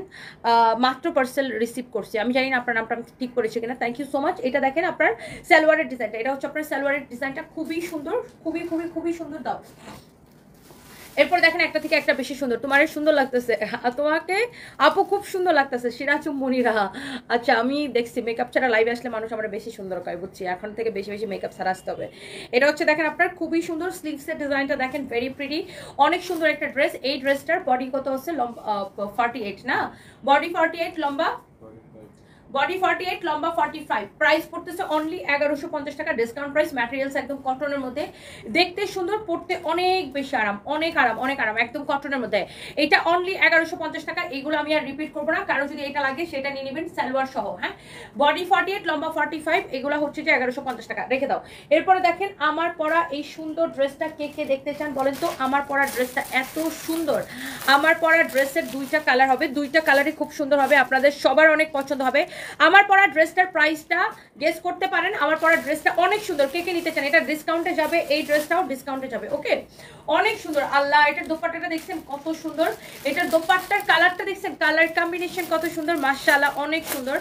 মাত্র পার্সেল রিসিভ করছি আমি জানি না আপনার নামটা আমি ঠিক করেছি কিনা থ্যাংক ইউ সো মাচ এটা দেখেন আপনার সালোয়ারের ডিজাইনটা এটা হচ্ছে আপনার সালোয়ারের ডিজাইনটা খুবই সুন্দর খুবই খুবই খুবই সুন্দর দাও এরপর দেখেন একটা থেকে একটা বেশি সুন্দর তোমার সুন্দর লাগতেছে তোমাকে আপু খুব সুন্দর লাগতেছে সিরাচু মনিরা আচ্ছা আমি দেখছি মেকআপ ছাড়া লাইভে আসলে মানুষ আমরা বেশি সুন্দর কয় বুঝছি এখন থেকে বেশি বেশি মেকআপ ছাড়া আসতে হবে এটা হচ্ছে দেখেন আপনার খুবই সুন্দর স্লিভসের ডিজাইনটা দেখেন ভেরি প্রিটি অনেক সুন্দর একটা ড্রেস এই ড্রেসটার বডি কত হচ্ছে লম্বা ফর্টি এইট না বডি ফর্টি এইট লম্বা বডি ফর্টি এইট লম্বা ফর্টি ফাইভ প্রাইস পড়তেছে অনলি এগারোশো পঞ্চাশ টাকা ডিসকাউন্ট প্রাইস ম্যাটেরিয়ালস একদম কটনের মধ্যে দেখতে সুন্দর পড়তে অনেক বেশি আরাম অনেক আরাম অনেক আরাম একদম কটনের মধ্যে এটা অনলি এগারোশো পঞ্চাশ টাকা এইগুলো আমি আর রিপিট করবো না কারো যদি এটা লাগে সেটা নিয়ে নেবেন সালোয়ার সহ হ্যাঁ বডি ফর্টি এইট লম্বা ফর্টি ফাইভ এগুলো হচ্ছে যে এগারোশো পঞ্চাশ টাকা রেখে দাও এরপরে দেখেন আমার পরা এই সুন্দর ড্রেসটা কে কে দেখতে চান বলেন তো আমার পরা ড্রেসটা এত সুন্দর আমার পরা ড্রেসের দুইটা কালার হবে দুইটা কালারই খুব সুন্দর হবে আপনাদের সবার অনেক পছন্দ হবে আমার পরা ড্রেসটার প্রাইসটা গেস করতে পারেন আমার পরা ড্রেসটা অনেক সুন্দর কে কে নিতে চান এটা ডিসকাউন্টে যাবে এই ড্রেসটাও ডিসকাউন্টে যাবে ওকে অনেক সুন্দর আল্লাহ এটার দোপাট্টাটা দেখছেন কত সুন্দর এটার দোপাট্টার কালারটা দেখছেন কালার কম্বিনেশন কত সুন্দর মার্শাল্লাহ অনেক সুন্দর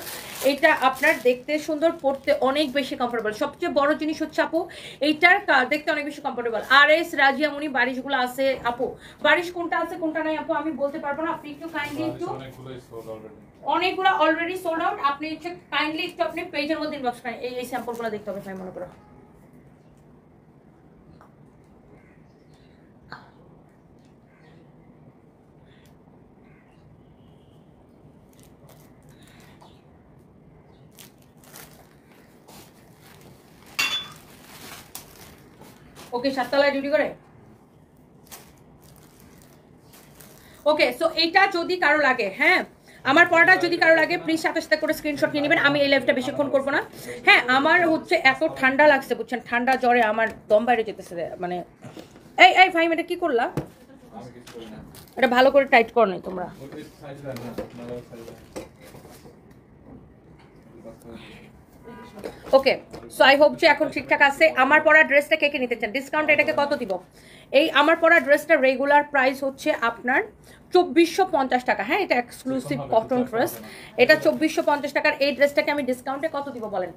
এটা আপনার দেখতে সুন্দর পড়তে অনেক বেশি কমফোর্টেবল সবচেয়ে বড় জিনিস হচ্ছে আপু এইটার দেখতে অনেক বেশি কমফোর্টেবল আর এস রাজিয়ামণি বারিশগুলো আছে আপু বারিশ কোনটা আছে কোনটা নাই আপু আমি বলতে পারবো না আপনি একটু কাইন্ডলি একটু অনেকগুলো অলরেডি সোল্ড আউট আপনি হচ্ছে কাইন্ডলি একটু আপনি পেজের মধ্যে ইনবক্স করেন এই স্যাম্পলগুলো দেখতে হবে সবাই মনে করো ওকে সাততলায় ডিউটি করে ওকে সো এটা যদি কারো লাগে হ্যাঁ আমার পড়াটা যদি কারো লাগে প্লিজ সাথে সাথে করে স্ক্রিনশট নিয়ে নেবেন আমি এই লাইভটা বেশিক্ষণ করবো না হ্যাঁ আমার হচ্ছে এত ঠান্ডা লাগছে বুঝছেন ঠান্ডা জ্বরে আমার দম বাইরে যেতেছে মানে এই এই ভাই এটা কি করলাম এটা ভালো করে টাইট কর নাই তোমরা ওকে সো আই হোপ যে এখন ঠিকঠাক আছে আমার পরা ড্রেসটা কে কে নিতে চান ডিসকাউন্ট এটাকে কত দিব এই আমার পরা ড্রেসটা রেগুলার প্রাইস হচ্ছে আপনার চব্বিশশো পঞ্চাশ টাকা হ্যাঁ এটা এক্সক্লুসিভ কটন ড্রেস এটা চব্বিশশো পঞ্চাশ টাকার এই ড্রেসটাকে আমি ডিসকাউন্টে কত দিব বলেন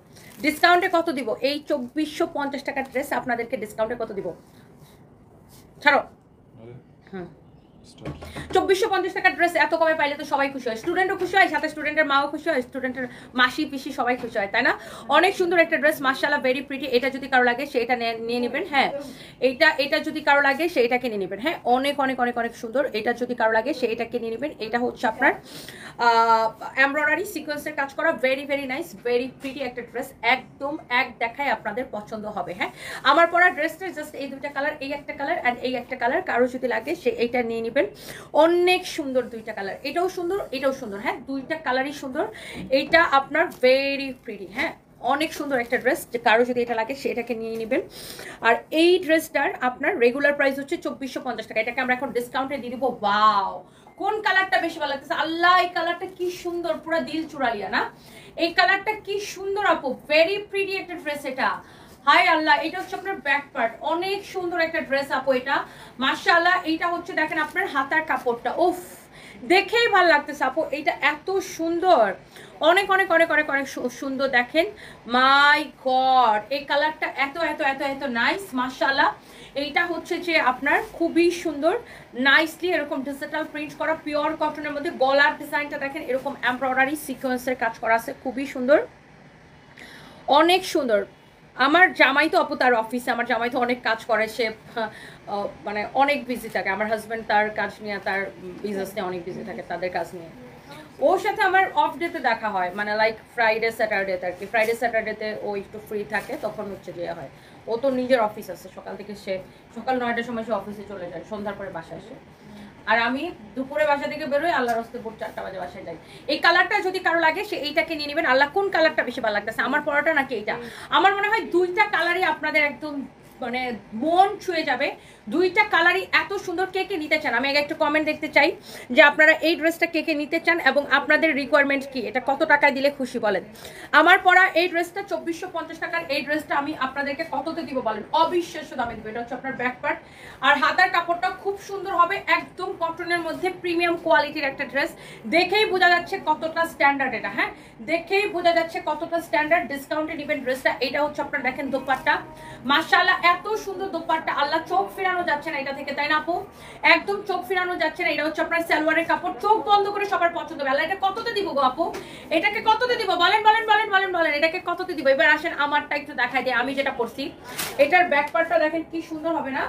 ডিসকাউন্টে কত দিব এই চব্বিশশো পঞ্চাশ টাকার ড্রেস আপনাদেরকে ডিসকাউন্টে কত দিব ছাড়ো হুম চব্বিশশো পঞ্চাশ ড্রেস এত কমে পাইলে তো সবাই খুশি হয় স্টুডেন্টও খুশি হয় সাথে স্টুডেন্টের মাও খুশি হয় স্টুডেন্টের মাসি পিসি সবাই খুশি হয় তাই না অনেক সুন্দর একটা ড্রেস মার্শাল্লাহ ভেরি প্রিটি এটা যদি কারো লাগে সেটা নিয়ে নেবেন হ্যাঁ এটা যদি কারো লাগে নেবেন হ্যাঁ অনেক অনেক অনেক অনেক সুন্দর এটা যদি কারো লাগে নেবেন এটা হচ্ছে আপনার এমব্রয়ডারি সিকোয়েন্সের কাজ করা very very nice very pretty একটা ড্রেস একদম এক দেখায় আপনাদের পছন্দ হবে হ্যাঁ আমার পরা ড্রেসটা জাস্ট এই দুটা কালার এই একটা কালার অ্যান্ড এই একটা কালার কারো যদি লাগে সে এইটা নিয়ে নেবেন দেখবেন অনেক সুন্দর দুইটা কালার এটাও সুন্দর এটাও সুন্দর হ্যাঁ দুইটা কালারই সুন্দর এইটা আপনার ভেরি প্রিটি হ্যাঁ অনেক সুন্দর একটা ড্রেস যে কারো যদি এটা লাগে সেটাকে নিয়ে নেবেন আর এই ড্রেসটার আপনার রেগুলার প্রাইস হচ্ছে চব্বিশশো পঞ্চাশ টাকা এটাকে আমরা এখন ডিসকাউন্টে দিয়ে দিব বাও কোন কালারটা বেশি ভালো লাগতেছে আল্লাহ এই কালারটা কি সুন্দর পুরো দিল চুরালিয়া না এই কালারটা কি সুন্দর আপু ভেরি প্রিটি একটা ড্রেস এটা হাই আল্লাহ এটা হচ্ছে আপনার ব্যাক পার্ট অনেক সুন্দর একটা ড্রেস আপো এটা মার্শাল্লাহ এইটা হচ্ছে দেখেন আপনার হাতার কাপড়টা উফ দেখেই ভাল লাগতেছে আপু এটা এত সুন্দর অনেক অনেক অনেক অনেক অনেক সুন্দর দেখেন মাই গড এই কালারটা এত এত এত এত নাইস মার্শাল্লাহ এইটা হচ্ছে যে আপনার খুবই সুন্দর নাইসলি এরকম ডিজিটাল প্রিন্ট করা পিওর কটনের মধ্যে গলার ডিজাইনটা দেখেন এরকম এমব্রয়ডারি সিকোয়েন্সের কাজ করা আছে খুবই সুন্দর অনেক সুন্দর আমার জামাই তো অপু তার অফিসে আমার জামাই তো অনেক কাজ করে সে হ্যাঁ, মানে অনেক বিজি থাকে আমার হাজব্যান্ড তার কাজ নিয়ে তার বিজনেস নিয়ে অনেক বিজি থাকে তাদের কাজ নিয়ে ওর সাথে আমার অফ ডেতে দেখা হয় মানে লাইক ফ্রাইডে স্যাটারডে আর কি ফ্রাইডে স্যাটারডেতে ও একটু ফ্রি থাকে তখন হচ্ছে দেওয়া হয় ও তো নিজের অফিস আছে সকাল থেকে সে সকাল নয়টার সময় সে অফিসে চলে যায় সন্ধ্যার পরে বাসায় আসে আর আমি দুপুরে বাসা থেকে বেরোই আল্লাহ রস্তে ভোর চারটা বাজে বাসায় যাই এই কালারটা যদি কারো লাগে সে এইটাকে নিয়ে নেবেন আল্লাহ কোন কালারটা বেশি ভালো লাগতেছে আমার পড়াটা নাকি এইটা আমার মনে হয় দুইটা কালারই আপনাদের একদম মানে মন ছুঁয়ে যাবে দুইটা কালারই এত সুন্দর কে কে নিতে চান আমি আগে একটু কমেন্ট দেখতে চাই যে আপনারা এই ড্রেসটা কে কে নিতে চান এবং আপনাদের রিকোয়ারমেন্ট কি এটা কত টাকায় দিলে খুশি বলেন আমার পরা এই ড্রেসটা চব্বিশশো পঞ্চাশ টাকার এই ড্রেসটা আমি আপনাদেরকে কততে দিব বলেন অবিশ্বাস্য দামে দেবো এটা হচ্ছে আপনার ব্যাক পার্ট আর হাতার কাপড়টা খুব সুন্দর হবে একদম কটনের মধ্যে প্রিমিয়াম কোয়ালিটির একটা ড্রেস দেখেই বোঝা যাচ্ছে কতটা স্ট্যান্ডার্ড এটা হ্যাঁ দেখেই বোঝা যাচ্ছে কতটা স্ট্যান্ডার্ড ডিসকাউন্টে নিবেন ড্রেসটা এটা হচ্ছে আপনার দেখেন দোপারটা মাসাল্লাহ এত সুন্দর দোপারটা আল্লাহ চোখ ফেরানো ফেরানো যাচ্ছে না এটা থেকে তাই না আপু একদম চোখ ফেরানো যাচ্ছে না এটা হচ্ছে আপনার সালোয়ারের কাপড় চোখ বন্ধ করে সবার পছন্দ বেলা এটা কততে দিব গো আপু এটাকে কততে দিব বলেন বলেন বলেন বলেন বলেন এটাকে কততে দিব এবার আসেন আমারটা একটু দেখাই দেয় আমি যেটা পড়ছি এটার ব্যাক পার্টটা দেখেন কি সুন্দর হবে না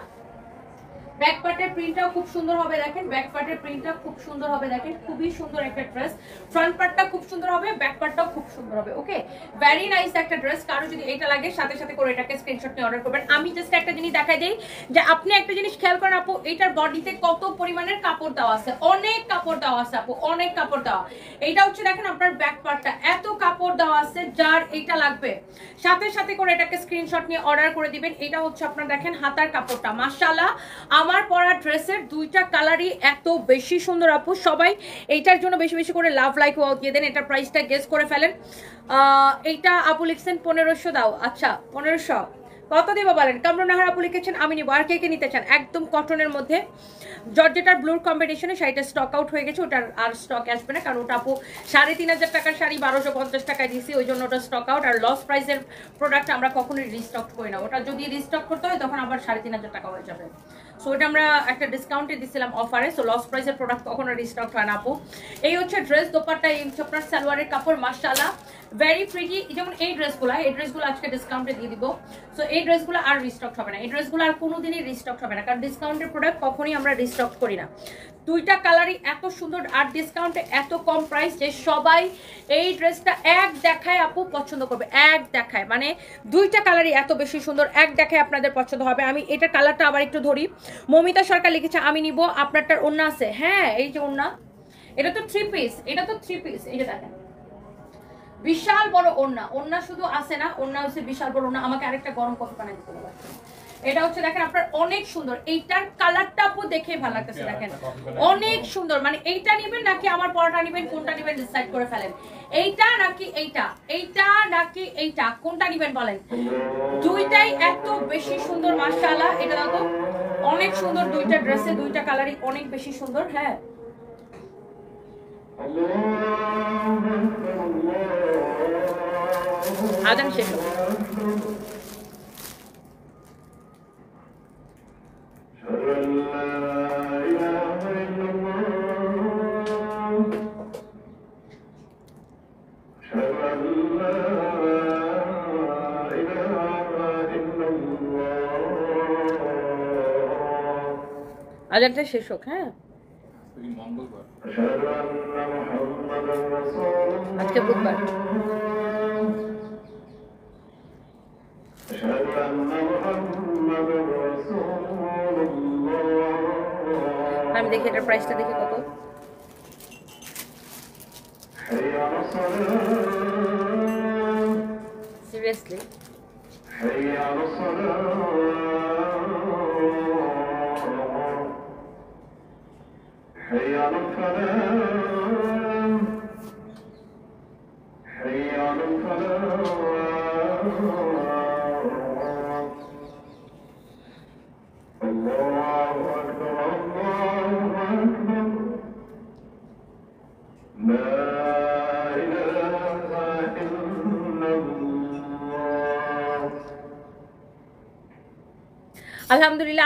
ব্যাক পার্টের প্রিন্টটাও খুব সুন্দর হবে দেখেন ব্যাক পার্টের প্রিন্টটা খুব সুন্দর হবে দেখেন খুবই সুন্দর একটা ড্রেস ফ্রন্ট পার্টটা খুব সুন্দর হবে ব্যাক পার্টটাও খুব সুন্দর হবে ওকে ভ্যারি নাইস একটা ড্রেস কারো যদি এটা লাগে সাথে সাথে করে এটাকে স্ক্রিনশট নিয়ে অর্ডার করবেন আমি জাস্ট একটা জিনিস দেখাই দিই যে আপনি একটা জিনিস খেয়াল করেন আপু এটার বডিতে কত পরিমাণের কাপড় দেওয়া আছে অনেক কাপড় দেওয়া আছে আপু অনেক কাপড় দেওয়া এইটা হচ্ছে দেখেন আপনার ব্যাক পার্টটা এত কাপড় দেওয়া আছে যার এটা লাগবে সাথে সাথে করে এটাকে স্ক্রিনশট নিয়ে অর্ডার করে দিবেন এটা হচ্ছে আপনার দেখেন হাতার কাপড়টা মাসালা আমার আমার পরা ড্রেসের দুইটা কালারই এত বেশি সুন্দর আপু সবাই এইটার জন্য বেশি বেশি করে লাভ লাইক ওয়াও দিয়ে দেন এটার প্রাইসটা গেস করে ফেলেন এইটা আপু লিখছেন পনেরোশো দাও আচ্ছা পনেরোশো কত দেবো বলেন কামরুনাহার আপু লিখেছেন আমি নিব আর কে কে নিতে চান একদম কটনের মধ্যে জর্জেটার ব্লুর কম্বিনেশনে শাড়িটা স্টক আউট হয়ে গেছে ওটার আর স্টক আসবে না কারণ ওটা আপু সাড়ে তিন হাজার টাকার শাড়ি বারোশো পঞ্চাশ টাকায় দিয়েছি ওই জন্য ওটা স্টক আউট আর লস প্রাইসের প্রোডাক্ট আমরা কখনোই রিস্টক করি না ওটা যদি রিস্টক করতে হয় তখন আবার সাড়ে তিন হাজার টাকা হয়ে যাবে সো এটা আমরা একটা ডিসকাউন্টে দিছিলাম অফারে সো লস প্রাইসের প্রোডাক্ট কখনো রিস্টক হয় না আপু এই হচ্ছে ড্রেস দোপারটা এই হচ্ছে আপনার সালোয়ারের কাপড় মাসালা ভেরি প্রিটি যেমন এই ড্রেসগুলো এই ড্রেসগুলো আজকে ডিসকাউন্টে দিয়ে দিব সো এই ড্রেসগুলো আর রিস্টক হবে না এই ড্রেসগুলো আর কোনোদিনই রিস্টক হবে না কারণ ডিসকাউন্টের প্রোডাক্ট কখনই আমরা রিস্টক করি না দুইটা কালারই এত সুন্দর আর ডিসকাউন্টে এত কম প্রাইস যে সবাই এই ড্রেসটা এক দেখায় আপু পছন্দ করবে এক দেখায় মানে দুইটা কালারই এত বেশি সুন্দর এক দেখায় আপনাদের পছন্দ হবে আমি এটা কালারটা আবার একটু ধরি মমিতা সরকার লিখেছে আমি নিব আপনারটার ওন্না আছে হ্যাঁ এই যে ওন্না এটা তো থ্রি পিস এটা তো থ্রি পিস এই যে দেখেন বিশাল বড় ওন্না ওন্না শুধু আসে না ওন্না হচ্ছে বিশাল বড় ওন্না আমাকে আরেকটা গরম কফি বানাই দিতে হবে এটা হচ্ছে দেখেন আপনার অনেক সুন্দর এইটার কালারটা আপু দেখে ভালো লাগতেছে হ্যাঁ, দেখেন অনেক সুন্দর মানে এইটা নিবেন নাকি আমার পরটা নিবেন কোনটা নিবেন ডিসাইড করে ফেলেন এইটা নাকি এইটা এইটা নাকি এইটা কোনটা নিবেন বলেন দুইটাই এত বেশি সুন্দর মাশাআল্লাহ এটা দাও তো অনেক সুন্দর দুইটা ড্রেসে দুইটা কালারই অনেক বেশি সুন্দর হ্যাঁ আজান শেখ একটা শেষ হোক হ্যাঁ আজকে বুধবার أشهد أن محمد رسول الله আমি দেখি এটার প্রাইসটা দেখি কত সিরিয়াসলি حي على الفلاح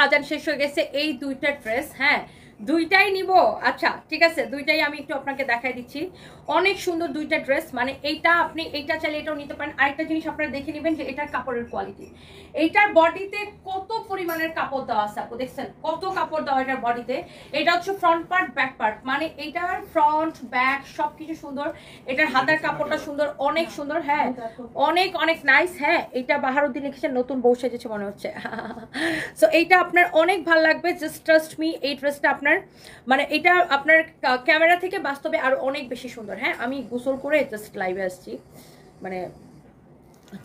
আজান শেষ হয়ে গেছে এই দুইটা ড্রেস হ্যাঁ দুইটাই নিব আচ্ছা ঠিক আছে দুইটাই আমি একটু আপনাকে দেখাই দিচ্ছি অনেক সুন্দর দুইটা ড্রেস মানে এইটা আপনি এইটা চাইলে এটাও নিতে পারেন আরেকটা জিনিস আপনারা দেখে নেবেন যে এটার কাপড়ের কোয়ালিটি এইটার বডিতে কত পরিমাণের কাপড় দেওয়া আছে আপু দেখছেন কত কাপড় দেওয়া এটার বডিতে এটা হচ্ছে ফ্রন্ট পার্ট ব্যাক পার্ট মানে এইটার ফ্রন্ট ব্যাক সব কিছু সুন্দর এটার হাতার কাপড়টা সুন্দর অনেক সুন্দর হ্যাঁ অনেক অনেক নাইস হ্যাঁ এটা বাহারুদ্দিন লিখেছেন নতুন বউ সেজেছে মনে হচ্ছে সো এইটা আপনার অনেক ভালো লাগবে জাস্ট ট্রাস্ট মি এই ড্রেসটা আপনার মানে এটা আপনার ক্যামেরা থেকে বাস্তবে আরও অনেক বেশি সুন্দর হ্যাঁ আমি গোসল করে জাস্ট লাইভে আসছি মানে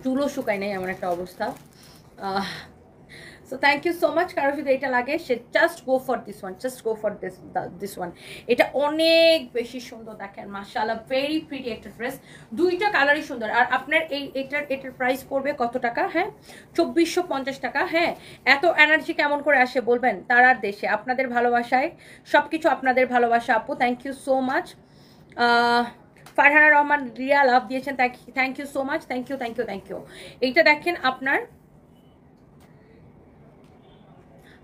চুলও শুকায় নাই এমন একটা অবস্থা so thank you so much কারো যদি এটা লাগে সে just go for this one just go for this this one এটা অনেক বেশি সুন্দর দেখেন মার্শাল্লাহ ভেরি প্রিটি একটা ড্রেস দুইটা কালারই সুন্দর আর আপনার এই এটার এটার প্রাইস পড়বে কত টাকা হ্যাঁ চব্বিশশো পঞ্চাশ টাকা হ্যাঁ এত এনার্জি কেমন করে আসে বলবেন তারার দেশে আপনাদের ভালোবাসায় সব কিছু আপনাদের ভালোবাসা আপু thank you so much Farhana Rahman Riya love দিয়েছেন thank you so much thank you thank you thank you এইটা দেখেন আপনার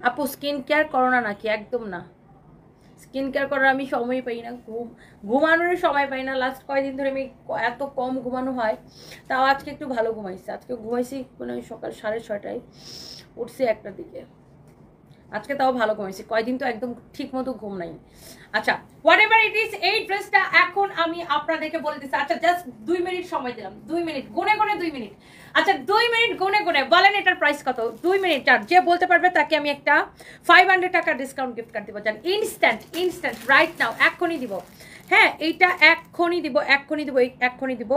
আপু স্কিন কেয়ার করো না নাকি একদম না স্কিন কেয়ার করার আমি সময় পাই না ঘুম ঘুমানোর সময় পাই না লাস্ট কয়েকদিন ধরে আমি এত কম ঘুমানো হয় তাও আজকে একটু ভালো ঘুমাইছি আজকে ঘুমাইছি মানে সকাল সাড়ে ছটায় উঠছি একটার দিকে আজকে তাও ভালো ঘুমাইছি কয়েকদিন তো একদম ঠিক মতো ঘুম নাই আচ্ছা হোয়াট এভার ইট ইজ এই ড্রেসটা এখন আমি আপনাদেরকে বলে দিচ্ছি আচ্ছা জাস্ট দুই মিনিট সময় দিলাম দুই মিনিট গুনে গুনে দুই মিনিট আচ্ছা দুই মিনিট গুনে গুনে বলেন এটার প্রাইস কত দুই মিনিট যার যে বলতে পারবে তাকে আমি একটা ফাইভ হান্ড্রেড টাকার ডিসকাউন্ট গিফট কার্ড দিব যান ইনস্ট্যান্ট ইনস্ট্যান্ট রাইট নাও এক্ষুনি দিব হ্যাঁ এইটা এক্ষুনি দিব এক্ষুনি দিব এক্ষণি দিব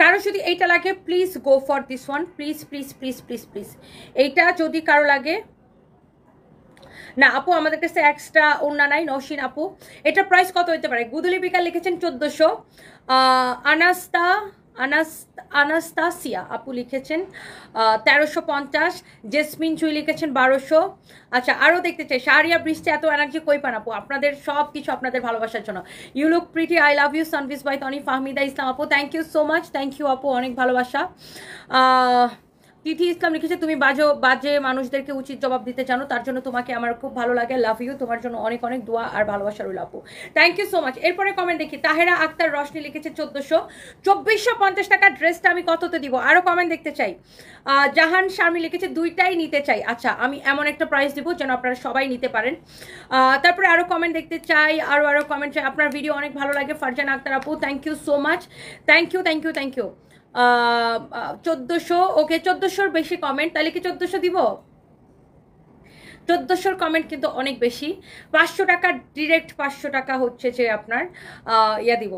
কারো যদি এইটা লাগে please go for this one please please please please please এইটা যদি কারো লাগে না আপু আমাদের কাছে এক্সট্রা ওনা নাই নসীন আপু এটা প্রাইস কত হতে পারে গুদুলি বিকাল লিখেছেন চোদ্দোশো আনাস্তা আনাস্তাসিয়া আপু লিখেছেন তেরোশো পঞ্চাশ জেসমিন চুই লিখেছেন বারোশো আচ্ছা আরও দেখতে চাই সারিয়া বৃষ্টি এত এনার্জি কই পান আপু আপনাদের সব কিছু আপনাদের ভালোবাসার জন্য you look pretty I love you সানভিস বাই তনি ফাহমিদা ইসলাম আপু thank you so much thank you আপু অনেক ভালোবাসা তিথি ইসলাম লিখেছে তুমি বাজো বাজে মানুষদেরকে উচিত জবাব দিতে জানো তার জন্য তোমাকে আমার খুব ভালো লাগে লাভ ইউ তোমার জন্য অনেক অনেক দোয়া আর ভালোবাসা রইল আপু থ্যাংক ইউ সো মাচ এরপরে কমেন্ট দেখি তাহেরা আক্তার রশনি লিখেছে চোদ্দোশো চব্বিশশো পঞ্চাশ টাকা ড্রেসটা আমি কততে দিব আরও কমেন্ট দেখতে চাই জাহান শারমি লিখেছে দুইটাই নিতে চাই আচ্ছা আমি এমন একটা প্রাইস দিব যেন আপনারা সবাই নিতে পারেন তারপরে আরও কমেন্ট দেখতে চাই আরও আরও কমেন্ট চাই আপনার ভিডিও অনেক ভালো লাগে ফারজান আক্তার আপু thank you so much thank you thank you thank you চোদ্দোশো ওকে চোদ্দোশোর বেশি কমেন্ট তাহলে কি চোদ্দোশো দিব চোদ্দোশোর কমেন্ট কিন্তু অনেক বেশি পাঁচশো টাকা ডিরেক্ট পাঁচশো টাকা হচ্ছে যে আপনার ইয়া দিব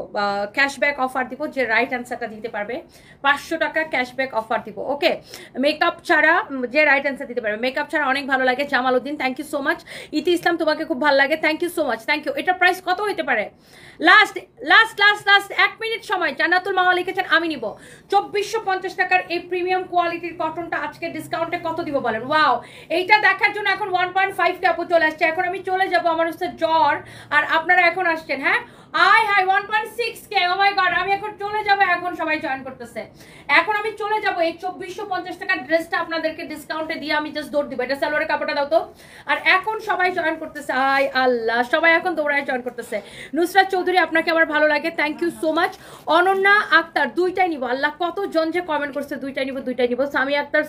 ক্যাশব্যাক অফার দিব যে রাইট অ্যান্সারটা দিতে পারবে পাঁচশো টাকা ক্যাশব্যাক অফার দিব ওকে মেকআপ ছাড়া যে রাইট অ্যান্সার দিতে পারবে মেকআপ ছাড়া অনেক ভালো লাগে Jamal Uddin thank you so much Iti Islam তোমাকে খুব ভালো লাগে thank you so much thank you এটা প্রাইস কত হইতে পারে লাস্ট লাস্ট লাস্ট লাস্ট এক মিনিট সময় জান্নাতুল মাওয়া লিখেছেন আমি নিব চব্বিশশো পঞ্চাশ টাকার এই প্রিমিয়াম কোয়ালিটির কটনটা আজকে ডিসকাউন্টে কত দিব বলেন ওয়াও এইটা দেখার জন্য এখন ওয়ান পয়েন্ট ফাইভ কাপও চলে আসছে এখন আমি চলে যাবো আমার হচ্ছে জ্বর আর আপনারা এখন আসছেন হ্যাঁ I hi one point six K oh my god আমি এখন চলে যাব এখন সবাই জয়েন করতেছে এখন আমি চলে যাব এই চব্বিশশো পঞ্চাশ টাকার ড্রেসটা আপনাদেরকে ডিসকাউন্টে দিয়ে আমি জাস্ট দৌড় দিব এটা স্যালোয়ারের কাপড়টা দাও তো আর এখন সবাই জয়েন করতেছে আই আল্লাহ সবাই এখন দৌড়ায় জয়েন করতেছে নুসরাত চৌধুরী আপনাকে আমার ভালো লাগে thank you so much Ananya Akter দুইটাই নিব আল্লাহ কত জন যে কমেন্ট করছে দুইটাই নিব দুইটাই নিব সামি আক্তার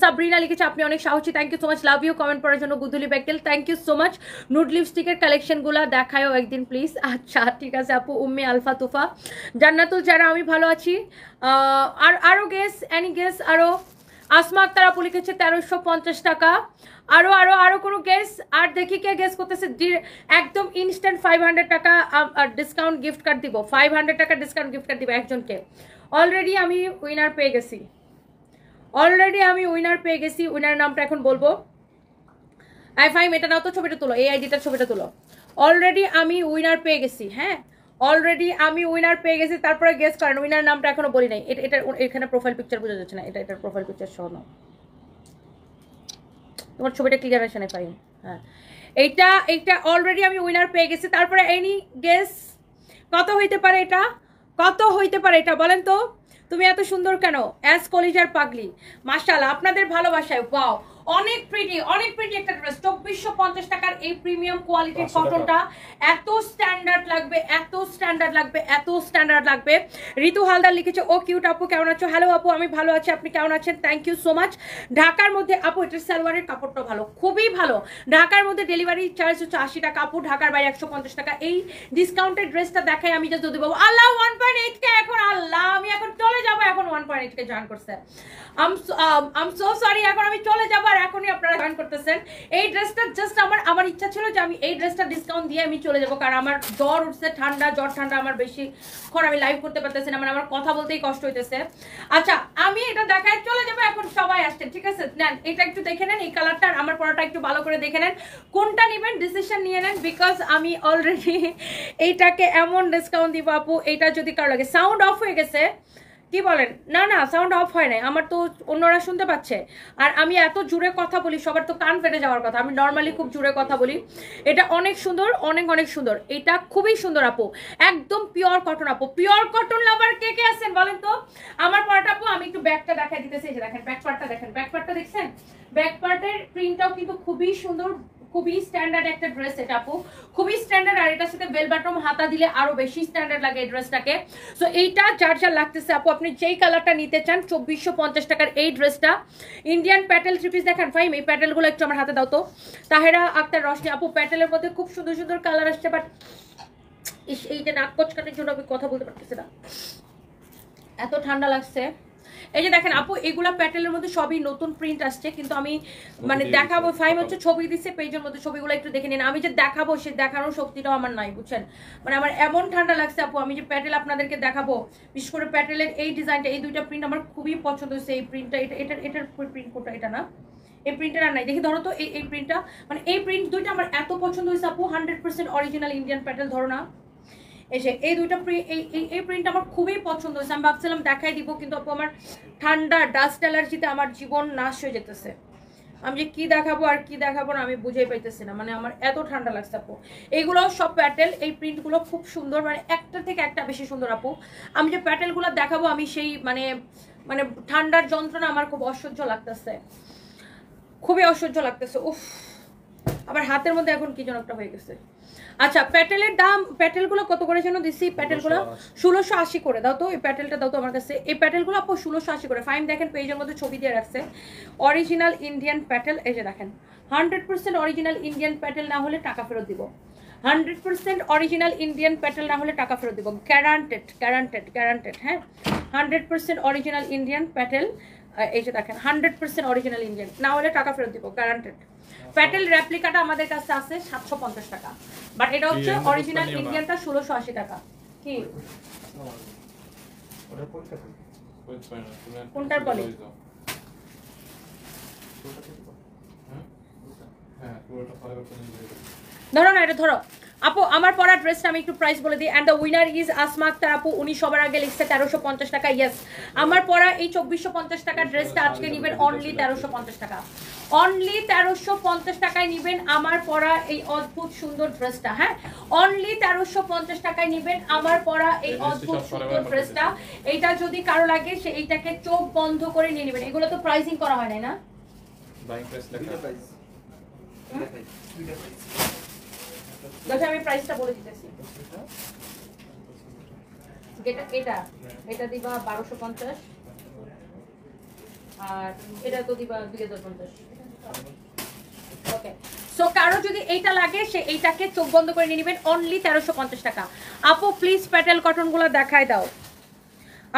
সাবরিনা লিখেছে আপনি অনেক সাহসী thank you so much love you comment করার জন্য গুধুলি ব্যাকেল thank you so much nude লিপস্টিকের কালেকশনগুলো দেখায়ও কয়েকদিন প্লিজ আচ্ছা ঠিক আছে আপু উম্মে আলফা তুফা জান্নাতুল যারা আমি ভালো আছি আর আরও গেস অ্যানি গেস আরও আসমা আক্তার আপু লিখেছে তেরোশো পঞ্চাশ টাকা আরও আরও আরও কোনো গেস আর দেখি কে গেস করতেছে একদম ইনস্ট্যান্ট ফাইভ হান্ড্রেড টাকা ডিসকাউন্ট গিফট কার্ড দিব ফাইভ হান্ড্রেড টাকা ডিসকাউন্ট গিফট কার্ড দিব একজনকে অলরেডি আমি উইনার পেয়ে গেছি অলরেডি আমি উইনার পেয়ে গেছি উইনার নামটা এখন বলবো আই ফাইম এটা নাও তো ছবিটা তোলো এই আইডিটার ছবিটা তোলো অলরেডি আমি উইনার পেয়ে গেছি হ্যাঁ অলরেডি আমি উইনার পেয়ে গেছি তারপরে গেস করেন উইনার নামটা এখনো বলি নাই এটা এটা এখানে প্রোফাইল পিকচার বোঝা যাচ্ছে না এটা এটার প্রোফাইল পিকচার শোন তোমার ছবিটা ক্লিয়ার আসে না হ্যাঁ এইটা এইটা অলরেডি আমি উইনার পেয়ে গেছি তারপরে এনি গেস কত হইতে পারে এটা কত হইতে পারে এটা বলেন তো তুমি এত সুন্দর কেন অ্যাস কলিজার পাগলি মাসাল আপনাদের ভালোবাসায় বাও অনেক প্রিটি অনেক প্রিটি একটা ড্রেস চব্বিশশো পঞ্চাশ টাকার এই প্রিমিয়াম কোয়ালিটির কটনটা এত স্ট্যান্ডার্ড লাগবে এত স্ট্যান্ডার্ড লাগবে এত স্ট্যান্ডার্ড লাগবে ঋতু হালদার লিখেছে ও কিউট আপু কেমন আছো হ্যালো আপু আমি ভালো আছি আপনি কেমন আছেন থ্যাংক ইউ সো মাচ ঢাকার মধ্যে আপু এটা সালোয়ারের কাপড়টা ভালো খুবই ভালো ঢাকার মধ্যে ডেলিভারি চার্জ হচ্ছে আশি টাকা আপু ঢাকার বাইরে একশো পঞ্চাশ টাকা এই ডিসকাউন্টের ড্রেসটা দেখাই আমি যা যদি আল্লাহ ওয়ান পয়েন্ট কে এখন আল্লাহ আমি এখন চলে যাবো এখন ওয়ান পয়েন্ট কে জয়েন করছে আম সো সরি এখন আমি চলে যাবো আর এখনই আপনারা জয়েন করতেছেন এই ড্রেসটা জাস্ট আমার আমার ইচ্ছা ছিল যে আমি এই ড্রেসটা ডিসকাউন্ট দিয়ে আমি চলে যাবো কারণ আমার জ্বর উঠছে ঠান্ডা জ্বর ঠান্ডা আমার বেশি ক্ষণ আমি লাইভ করতে পারতেছি না মানে আমার কথা বলতেই কষ্ট হইতেছে আচ্ছা আমি এটা দেখায় চলে যাবো এখন সবাই আসছে ঠিক আছে নেন এটা একটু দেখে নেন এই কালারটা আমার পড়াটা একটু ভালো করে দেখে নেন কোনটা নেবেন ডিসিশন নিয়ে নেন বিকজ আমি অলরেডি এইটাকে এমন ডিসকাউন্ট দিব আপু এটা যদি কারো লাগে সাউন্ড অফ হয়ে গেছে কি বলেন না না সাউন্ড অফ হয় নাই আমার তো অন্যরা শুনতে পাচ্ছে আর আমি এত জুড়ে কথা বলি সবার তো কান ফেটে যাওয়ার কথা আমি নর্মালি খুব জুড়ে কথা বলি এটা অনেক সুন্দর অনেক অনেক সুন্দর এটা খুবই সুন্দর আপু একদম পিওর কটন আপু পিওর কটন লাভার কে কে আছেন বলেন তো আমার পরটা আপু আমি একটু ব্যাগটা দেখাই দিতেছি এই যে দেখেন ব্যাক পার্টটা দেখেন ব্যাক পার্টটা দেখছেন ব্যাক পার্টের প্রিন্টটাও কিন্তু খুবই সুন্দর খুবই স্ট্যান্ডার্ড একটা ড্রেস এটা আপু খুবই স্ট্যান্ডার্ড আর এটার সাথে বেল বাটম হাতা দিলে আরো বেশি স্ট্যান্ডার্ড লাগে এই ড্রেসটাকে সো এইটা যার যার লাগতেছে আপু আপনি যেই কালারটা নিতে চান চব্বিশশো পঞ্চাশ টাকার এই ড্রেসটা ইন্ডিয়ান প্যাটেল থ্রি পিস দেখান ফাইম এই প্যাটেলগুলো একটু আমার হাতে দাও তো তাহেরা আক্তার রশনি আপু প্যাটেলের মধ্যে খুব সুন্দর সুন্দর কালার আসছে বাট এইটা নাক কচকানের জন্য আমি কথা বলতে পারতেছি না এত ঠান্ডা লাগছে এই যে দেখেন আপু এগুলা প্যাটেলের মধ্যে সবই নতুন প্রিন্ট আসছে কিন্তু আমি মানে দেখাবো ফাইম হচ্ছে আচ্ছা। ছবি দিচ্ছে পেজের মধ্যে ছবিগুলো একটু দেখে নিন আমি যে দেখাবো সে দেখানোর শক্তিটাও আমার নাই বুঝছেন মানে আমার এমন ঠান্ডা লাগছে আপু আমি যে প্যাটেল আপনাদেরকে দেখাবো বিশেষ করে প্যাটেলের এই ডিজাইনটা এই দুইটা প্রিন্ট আমার খুবই পছন্দ হয়েছে এই প্রিন্টটা এটা এটার এটার প্রিন্ট কোটা এটা না এই প্রিন্টটা আর নাই দেখি ধরো তো এই এই প্রিন্টটা মানে এই প্রিন্ট দুইটা আমার এত পছন্দ হয়েছে আপু hundred percent original Indian Patel ধরো না এই যে এই দুইটা এই এই প্রিন্ট আমার খুবই পছন্দ হয়েছে আমি ভাবছিলাম দেখাই দিব কিন্তু আপু আমার ঠান্ডা ডাস্ট অ্যালার্জিতে আমার জীবন নাশ হয়ে যেতেছে আমি যে কি দেখাবো আর কি দেখাবো না আমি বুঝেই পাইতেছি না মানে আমার এত ঠান্ডা লাগছে আপু এইগুলো সব প্যাটেল এই প্রিন্টগুলো খুব সুন্দর মানে একটা থেকে একটা বেশি সুন্দর আপু আমি যে প্যাটেলগুলো দেখাবো আমি সেই মানে মানে ঠান্ডার যন্ত্রণা আমার খুব অসহ্য লাগতেছে খুবই অসহ্য লাগতেছে উফ আবার হাতের মধ্যে এখন কি যেন একটা হয়ে গেছে আচ্ছা প্যাটেলের দাম প্যাটেলগুলো কত করে যেন দিছি প্যাটেলগুলো ষোলোশো আশি করে দাও তো এই প্যাটেলটা দাও তো আমার কাছে এই প্যাটেলগুলো আপু ষোলোশো আশি করে ফাইন দেখেন পেজের মধ্যে ছবি দিয়ে রাখছে অরিজিনাল ইন্ডিয়ান প্যাটেল এই যে দেখেন hundred percent original Indian Patel না হলে টাকা ফেরত দিব hundred percent original Indian Patel না হলে টাকা ফেরত দিব গ্যারান্টেড গ্যারান্টেড গ্যারান্টেড হ্যাঁ hundred percent original Indian Patel এই যে দেখেন হান্ড্রেড পার্সেন্ট অরিজিনাল ইন্ডিয়ান না হলে টাকা ফেরত দিব গ্যারান্টেড ফ্যাটেল রেপ্লিকাটা আমাদের কাছে আছে সাতশো পঞ্চাশ টাকা বাট এটা হচ্ছে অরিজিনাল ইন্ডিয়ানটা ষোলোশো আশি টাকা কি কোনটার বলে হ্যাঁ, ধরো না এটা ধরো আপু আমার পরা ড্রেসটা আমি একটু প্রাইস বলে দিই and the winner is Asma Akter আপু উনি সবার আগে লিখছে তেরোশো পঞ্চাশ টাকা ইয়েস আমার পরা এই চব্বিশশো পঞ্চাশ টাকার ড্রেসটা আজকে নেবেন অনলি তেরোশো পঞ্চাশ টাকা অনলি তেরোশো পঞ্চাশ টাকায় নেবেন আমার পরা এই অদ্ভুত সুন্দর ড্রেসটা হ্যাঁ অনলি তেরোশো পঞ্চাশ টাকায় নেবেন আমার পরা এই অদ্ভুত সুন্দর ড্রেসটা এইটা যদি কারো লাগে সে এইটাকে চোখ বন্ধ করে নিয়ে নেবেন এগুলো তো প্রাইসিং করা হয় না না দেখো আমি প্রাইসটা বলে দিতেছি যেটা এটা এটা দিবা বারোশো পঞ্চাশ আর এটা তো দিবা দুই পঞ্চাশ ওকে সো কারো যদি এইটা লাগে সে এইটাকে চোখ বন্ধ করে নিয়ে নেবেন অনলি তেরোশো পঞ্চাশ টাকা আপু প্লিজ প্যাটেল কটনগুলো দেখায় দাও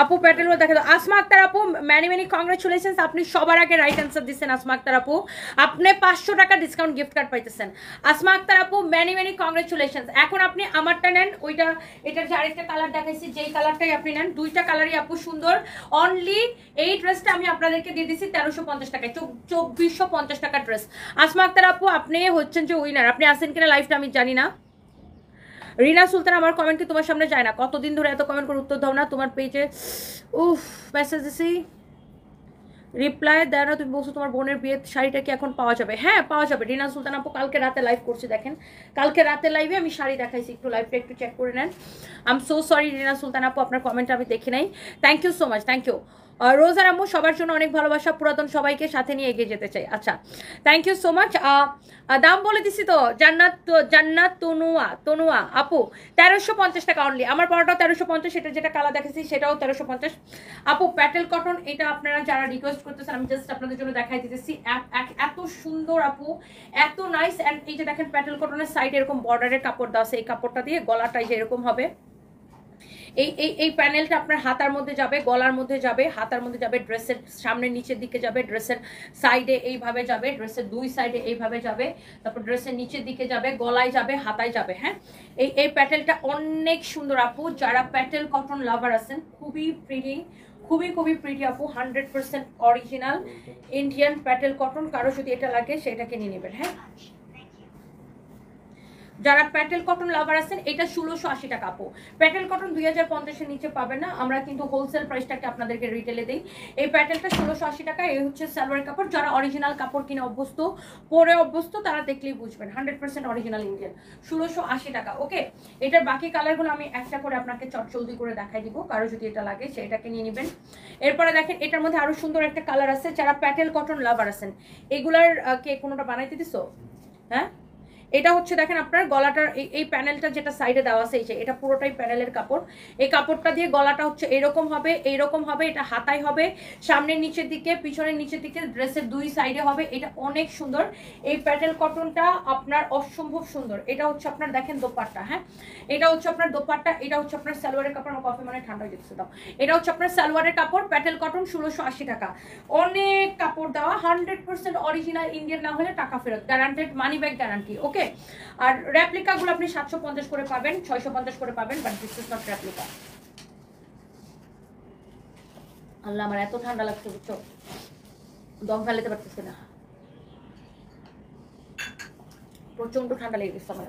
আপু প্যাটেল বল দেখে আসমা আক্তার আপু ম্যানি ম্যানি কংগ্রেচুলেশন আপনি সবার আগে রাইট অ্যান্সার দিচ্ছেন আসমা আক্তার আপু আপনি পাঁচশো টাকা ডিসকাউন্ট গিফট কার্ড পাইতেছেন আসমা আক্তার আপু ম্যানি ম্যানি কংগ্রেচুলেশন এখন আপনি আমারটা নেন ওইটা এটার যে আরেকটা কালার দেখাইছি যেই কালারটাই আপনি নেন দুইটা কালারই আপু সুন্দর অনলি এই ড্রেসটা আমি আপনাদেরকে দিয়ে দিচ্ছি তেরোশো পঞ্চাশ টাকায় চব্বিশশো পঞ্চাশ টাকা ড্রেস আসমা আক্তার আপু আপনি হচ্ছেন যে উইনার আপনি আসেন কিনা লাইফটা আমি জানি না রিনা সুলতান আমার কমেন্ট কি তোমার সামনে যায় না কতদিন ধরে এত কমেন্ট করে উত্তর দাও না তোমার পেজে উফ মেসেজ দিছি রিপ্লাই দেয় না তুমি বলছো তোমার বোনের বিয়ের শাড়িটা কি এখন পাওয়া যাবে হ্যাঁ পাওয়া যাবে রিনা সুলতান আপু কালকে রাতে লাইভ করছি দেখেন কালকে রাতে লাইভে আমি শাড়ি দেখাইছি একটু লাইভটা একটু চেক করে নেন আম সো সরি রিনা সুলতান আপু আপনার কমেন্ট আমি দেখি নাই thank you so much thank you রোজার আম্মু সবার জন্য অনেক ভালোবাসা পুরাতন সবাইকে সাথে নিয়ে এগিয়ে যেতে চাই আচ্ছা থ্যাংক ইউ সো মাচ দাম বলে দিছি তো জান্নাত জান্নাত তনুয়া তনুয়া আপু তেরোশো পঞ্চাশ টাকা অনলি আমার পড়াটাও তেরোশো পঞ্চাশ এটা যেটা কালা দেখেছি সেটাও তেরোশো পঞ্চাশ আপু প্যাটেল কটন এটা আপনারা যারা রিকোয়েস্ট করতেছেন আমি জাস্ট আপনাদের জন্য দেখাই দিতেছি এত সুন্দর আপু এত নাইস অ্যান্ড এই যে দেখেন প্যাটেল কটনের সাইড এরকম বর্ডারের কাপড় দেওয়া আছে এই কাপড়টা দিয়ে গলাটাই যে এরকম হবে এই এই এই প্যানেলটা আপনার হাতার মধ্যে যাবে গলার মধ্যে যাবে হাতার মধ্যে যাবে ড্রেসের সামনে নিচের দিকে যাবে ড্রেসের সাইডে এইভাবে যাবে ড্রেসের দুই সাইডে এইভাবে যাবে তারপর ড্রেসের নিচের দিকে যাবে গলায় যাবে হাতায় যাবে হ্যাঁ এই এই প্যাটেলটা অনেক সুন্দর আপু যারা প্যাটেল কটন লাভার আছেন খুবই প্রিটি খুবই খুবই প্রিটি আপু hundred percent original Indian Patel cotton কারো যদি এটা লাগে সেটাকে নিয়ে নেবেন হ্যাঁ যারা প্যাটেল কটন লাভার আছেন এটা ষোলোশো আশি টাকা পো প্যাটেল কটন দুই হাজার পঞ্চাশের নিচে পাবেন না আমরা কিন্তু হোলসেল প্রাইসটাকে আপনাদেরকে রিটেলে দিই এই প্যাটেলটা ষোলোশো আশি টাকা এই হচ্ছে সালোয়ার কাপড় যারা অরিজিনাল কাপড় কিনে অভ্যস্ত পরে অভ্যস্ত তারা দেখলেই বুঝবেন হান্ড্রেড পার্সেন্ট অরিজিনাল ইন্ডিয়ান ষোলোশো আশি টাকা ওকে এটার বাকি কালারগুলো আমি একটা করে আপনাকে চটচলদি করে দেখাই দিব কারো যদি এটা লাগে সেটাকে নিয়ে নেবেন এরপরে দেখেন এটার মধ্যে আরও সুন্দর একটা কালার আছে যারা প্যাটেল কটন লাভার আছেন এগুলার কে কোনোটা বানাইতে দিস হ্যাঁ এটা হচ্ছে দেখেন আপনার গলাটার এই প্যানেলটা যেটা সাইডে দেওয়া সেইছে এটা পুরোটাই প্যানেলের কাপড় এই কাপড়টা দিয়ে গলাটা হচ্ছে এরকম হবে এইরকম হবে এটা হাতাই হবে সামনের নিচের দিকে পিছনের নিচের দিকে ড্রেসের দুই সাইডে হবে এটা অনেক সুন্দর এই প্যাটেল কটনটা আপনার অসম্ভব সুন্দর এটা হচ্ছে আপনার দেখেন দোপাট্টা হ্যাঁ এটা হচ্ছে আপনার দোপাট্টা এটা হচ্ছে আপনার সালোয়ারের কাপড় আমার কফি মানে ঠান্ডা হয়ে যাচ্ছে দাও এটা হচ্ছে আপনার সালোয়ারের কাপড় প্যাটেল কটন ষোলোশো আশি টাকা অনেক কাপড় দেওয়া হান্ড্রেড পার্সেন্ট অরিজিনাল ইন্ডিয়ান না হলে টাকা ফেরত guaranteed money back guarantee okay okay আর র্যাপ্লিকাগুলো আপনি সাতশো পঞ্চাশ করে পাবেন ছয়শো পঞ্চাশ করে পাবেন but this is not replica Allah আমার এত ঠান্ডা লাগছে বুঝছো দম ফেলাতে পারতেছে না প্রচন্ড ঠান্ডা লেগে গেছে আমার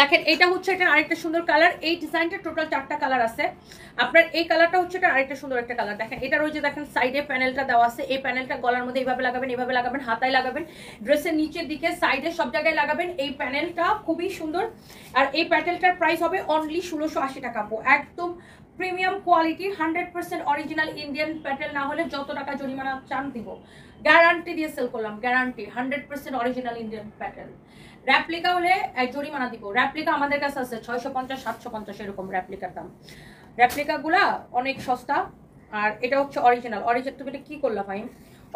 দেখেন এটা হচ্ছে এটা আরেকটা সুন্দর কালার এই ডিজাইনটা টোটাল চারটা কালার আছে আপনার এই কালারটা হচ্ছে এটা আরেকটা সুন্দর একটা কালার দেখেন এটা রয়েছে দেখেন সাইডে প্যানেলটা দেওয়া আছে এই প্যানেলটা গলার মধ্যে এইভাবে লাগাবেন এইভাবে লাগাবেন হাতায় লাগাবেন ড্রেসের নিচের দিকে সাইডে সব জায়গায় লাগাবেন এই প্যানেলটা খুবই সুন্দর আর এই প্যানেলটার প্রাইস হবে অনলি ষোলোশো আশি টাকা একদম premium quality hundred percent original Indian Patel না হলে যত টাকা জরিমানা চান দিব গ্যারান্টি দিয়ে সেল করলাম guarantee hundred percent original Indian Patel replica হলে এক জরিমানা দিব র্যাপ্লিকা আমাদের কাছে আছে ছয়শো পঞ্চাশ সাতশো পঞ্চাশ এরকম র্যাপ্লিকার দাম র্যাপ্লিকাগুলা অনেক সস্তা আর এটা হচ্ছে অরিজিনাল অরিজিনাল তুমি এটা কী করলে ভাই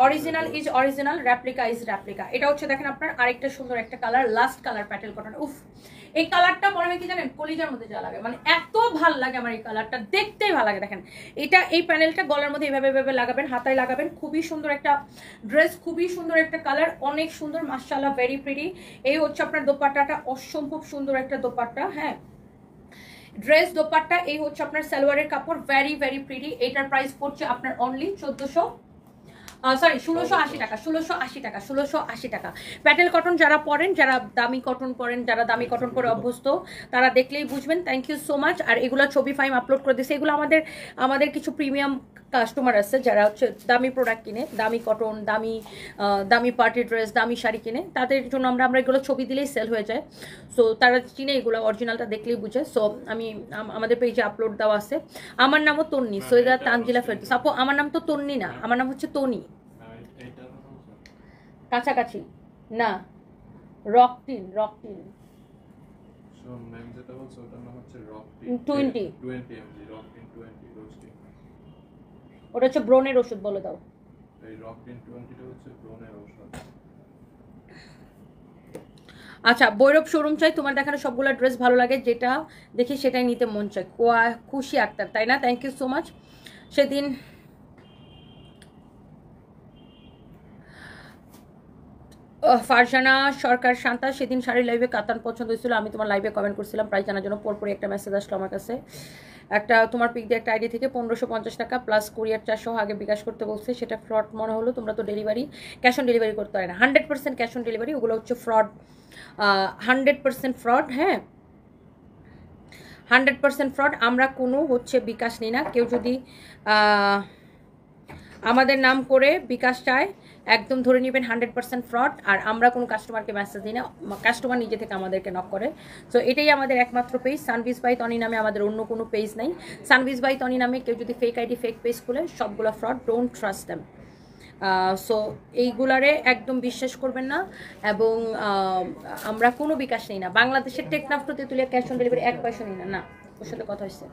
original is original replica is replica এটা হচ্ছে দেখেন আপনার আরেকটা সুন্দর একটা colour last colour Patel cotton উফ এই কালারটা পরে আমি কি জানেন কলিজার মধ্যে যা লাগে মানে এত ভাল লাগে আমার এই কালারটা দেখতেই ভালো লাগে দেখেন এটা এই প্যানেলটা গলার মধ্যে এভাবে এভাবে লাগাবেন হাতায় লাগাবেন খুবই সুন্দর একটা ড্রেস খুবই সুন্দর একটা কালার অনেক সুন্দর মার্শাল্লাহ ভেরি প্রিটি এই হচ্ছে আপনার দোপাট্টাটা অসম্ভব সুন্দর একটা দোপাট্টা হ্যাঁ ড্রেস দোপাট্টা এই হচ্ছে আপনার সালোয়ারের কাপড় ভেরি ভেরি প্রিটি এইটার প্রাইস পড়ছে আপনার অনলি চোদ্দোশো সরি ষোলোশো আশি টাকা ষোলোশো আশি টাকা ষোলোশো আশি টাকা প্যাটেল কটন যারা পরেন যারা দামি কটন পরেন যারা দামি কটন পরে অভ্যস্ত তারা দেখলেই বুঝবেন থ্যাংক ইউ সো মাচ আর এগুলো ছবি ফাইম আপলোড করে দিচ্ছে এগুলো আমাদের আমাদের কিছু প্রিমিয়াম কাস্টমার আছে যারা হচ্ছে দামি প্রোডাক্ট কিনে দামি কটন দামি দামি পার্টি ড্রেস দামি শাড়ি কিনে তাদের জন্য আমরা আমরা এগুলো ছবি দিলেই সেল হয়ে যায় সো তারা চিনে এগুলো অরিজিনালটা দেখলেই বুঝে সো আমি আমাদের পেজে আপলোড দেওয়া আছে আমার নামও তন্নি সৈদা তানজিলা ফেরদোস সাপো আমার নাম তো তন্নি না আমার নাম হচ্ছে তনি কাছাকাছি না রকটিন রকটিন টোয়েন্টি টোয়েন্টি রকটিন টোয়েন্টি ওটা হচ্ছে ব্রণের ওষুধ বলে দাও আচ্ছা বৈরব শোরুম চাই তোমার দেখানো সবগুলো ড্রেস ভালো লাগে যেটা দেখি সেটাই নিতে মন চায় খুশি আক্তার তাই না থ্যাংক ইউ সো মাচ সেদিন ফারজানা সরকার শান্তা সেদিন শাড়ির লাইভে কাতান পছন্দ হয়েছিল আমি তোমার লাইভে কমেন্ট করছিলাম প্রায় জানার জন্য পরপরই একটা মেসেজ আসলো আমার কাছে একটা তোমার পিক দিয়ে একটা আইডি থেকে পনেরোশো পঞ্চাশ টাকা প্লাস কুরিয়ার চারশো আগে বিকাশ করতে বলছে সেটা ফ্রড মনে হলো তোমরা তো ডেলিভারি ক্যাশ অন ডেলিভারি করতে পারে না hundred percent cash on delivery ওগুলো হচ্ছে ফ্রড হান্ড্রেড পার্সেন্ট ফ্রড হ্যাঁ হান্ড্রেড পার্সেন্ট ফ্রড আমরা কোনো হচ্ছে বিকাশ নিই না কেউ যদি আমাদের নাম করে বিকাশ চায় একদম ধরে নেবেন হান্ড্রেড পার্সেন্ট ফ্রড আর আমরা কোনো কাস্টমারকে মেসেজ দিই না কাস্টমার নিজে থেকে আমাদেরকে নক করে সো এটাই আমাদের একমাত্র পেজ সানভিস বাই তনি নামে আমাদের অন্য কোনো পেজ নেই সানভিস বাই তনি নামে কেউ যদি ফেক আইডি ফেক পেজ খুলে সবগুলো fraud don't trust them so এইগুলারে একদম বিশ্বাস করবেন না এবং আমরা কোনো বিকাশ নেই না বাংলাদেশের টেকনাফটোতে তুলে ক্যাশ অন ডেলিভারি এক পয়সা নেই না না ওর সাথে কথা হচ্ছে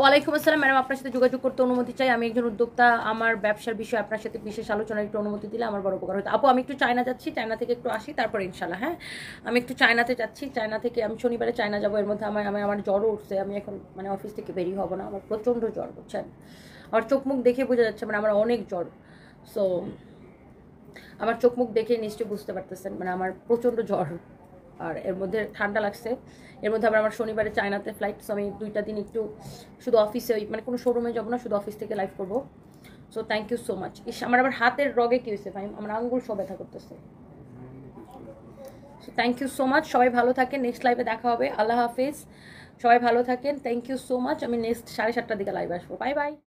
ওয়ালাইকুম আসসালাম ম্যাডাম আপনার সাথে যোগাযোগ করতে অনুমতি চাই আমি একজন উদ্যোক্তা আমার ব্যবসার বিষয়ে আপনার সাথে বিশেষ আলোচনার একটু অনুমতি দিলে আমার বড় উপকার হতো আপু আমি একটু চায়না যাচ্ছি চায়না থেকে একটু আসি তারপর ইনশাল্লাহ হ্যাঁ আমি একটু চায়নাতে যাচ্ছি চায়না থেকে আমি শনিবারে চায়না যাবো এর মধ্যে আমার আমার আমার জ্বরও উঠছে আমি এখন মানে অফিস থেকে বেরিয়ে হবো না আমার প্রচণ্ড জ্বর বুঝছেন আমার চোখ মুখ দেখে বোঝা যাচ্ছে মানে আমার অনেক জ্বর সো আমার চোখ মুখ দেখে নিশ্চয়ই বুঝতে পারতেছেন মানে আমার প্রচণ্ড জ্বর আর এর মধ্যে ঠান্ডা লাগছে এর মধ্যে আবার আমার শনিবারে চায়নাতে ফ্লাইট সো আমি দুইটা দিন একটু শুধু অফিসে ওই মানে কোনো শোরুমে যাবো না শুধু অফিস থেকে লাইভ করবো so thank you so much ইস আমার আবার হাতের রগে কী হয়েছে ভাই আমার আঙুল সব ব্যথা করতেছে so thank you so much সবাই ভালো থাকেন নেক্সট লাইভে দেখা হবে আল্লাহ হাফিজ সবাই ভালো থাকেন থ্যাংক ইউ সো মাচ আমি নেক্সট সাড়ে সাতটার দিকে লাইভ আসবো বাই বাই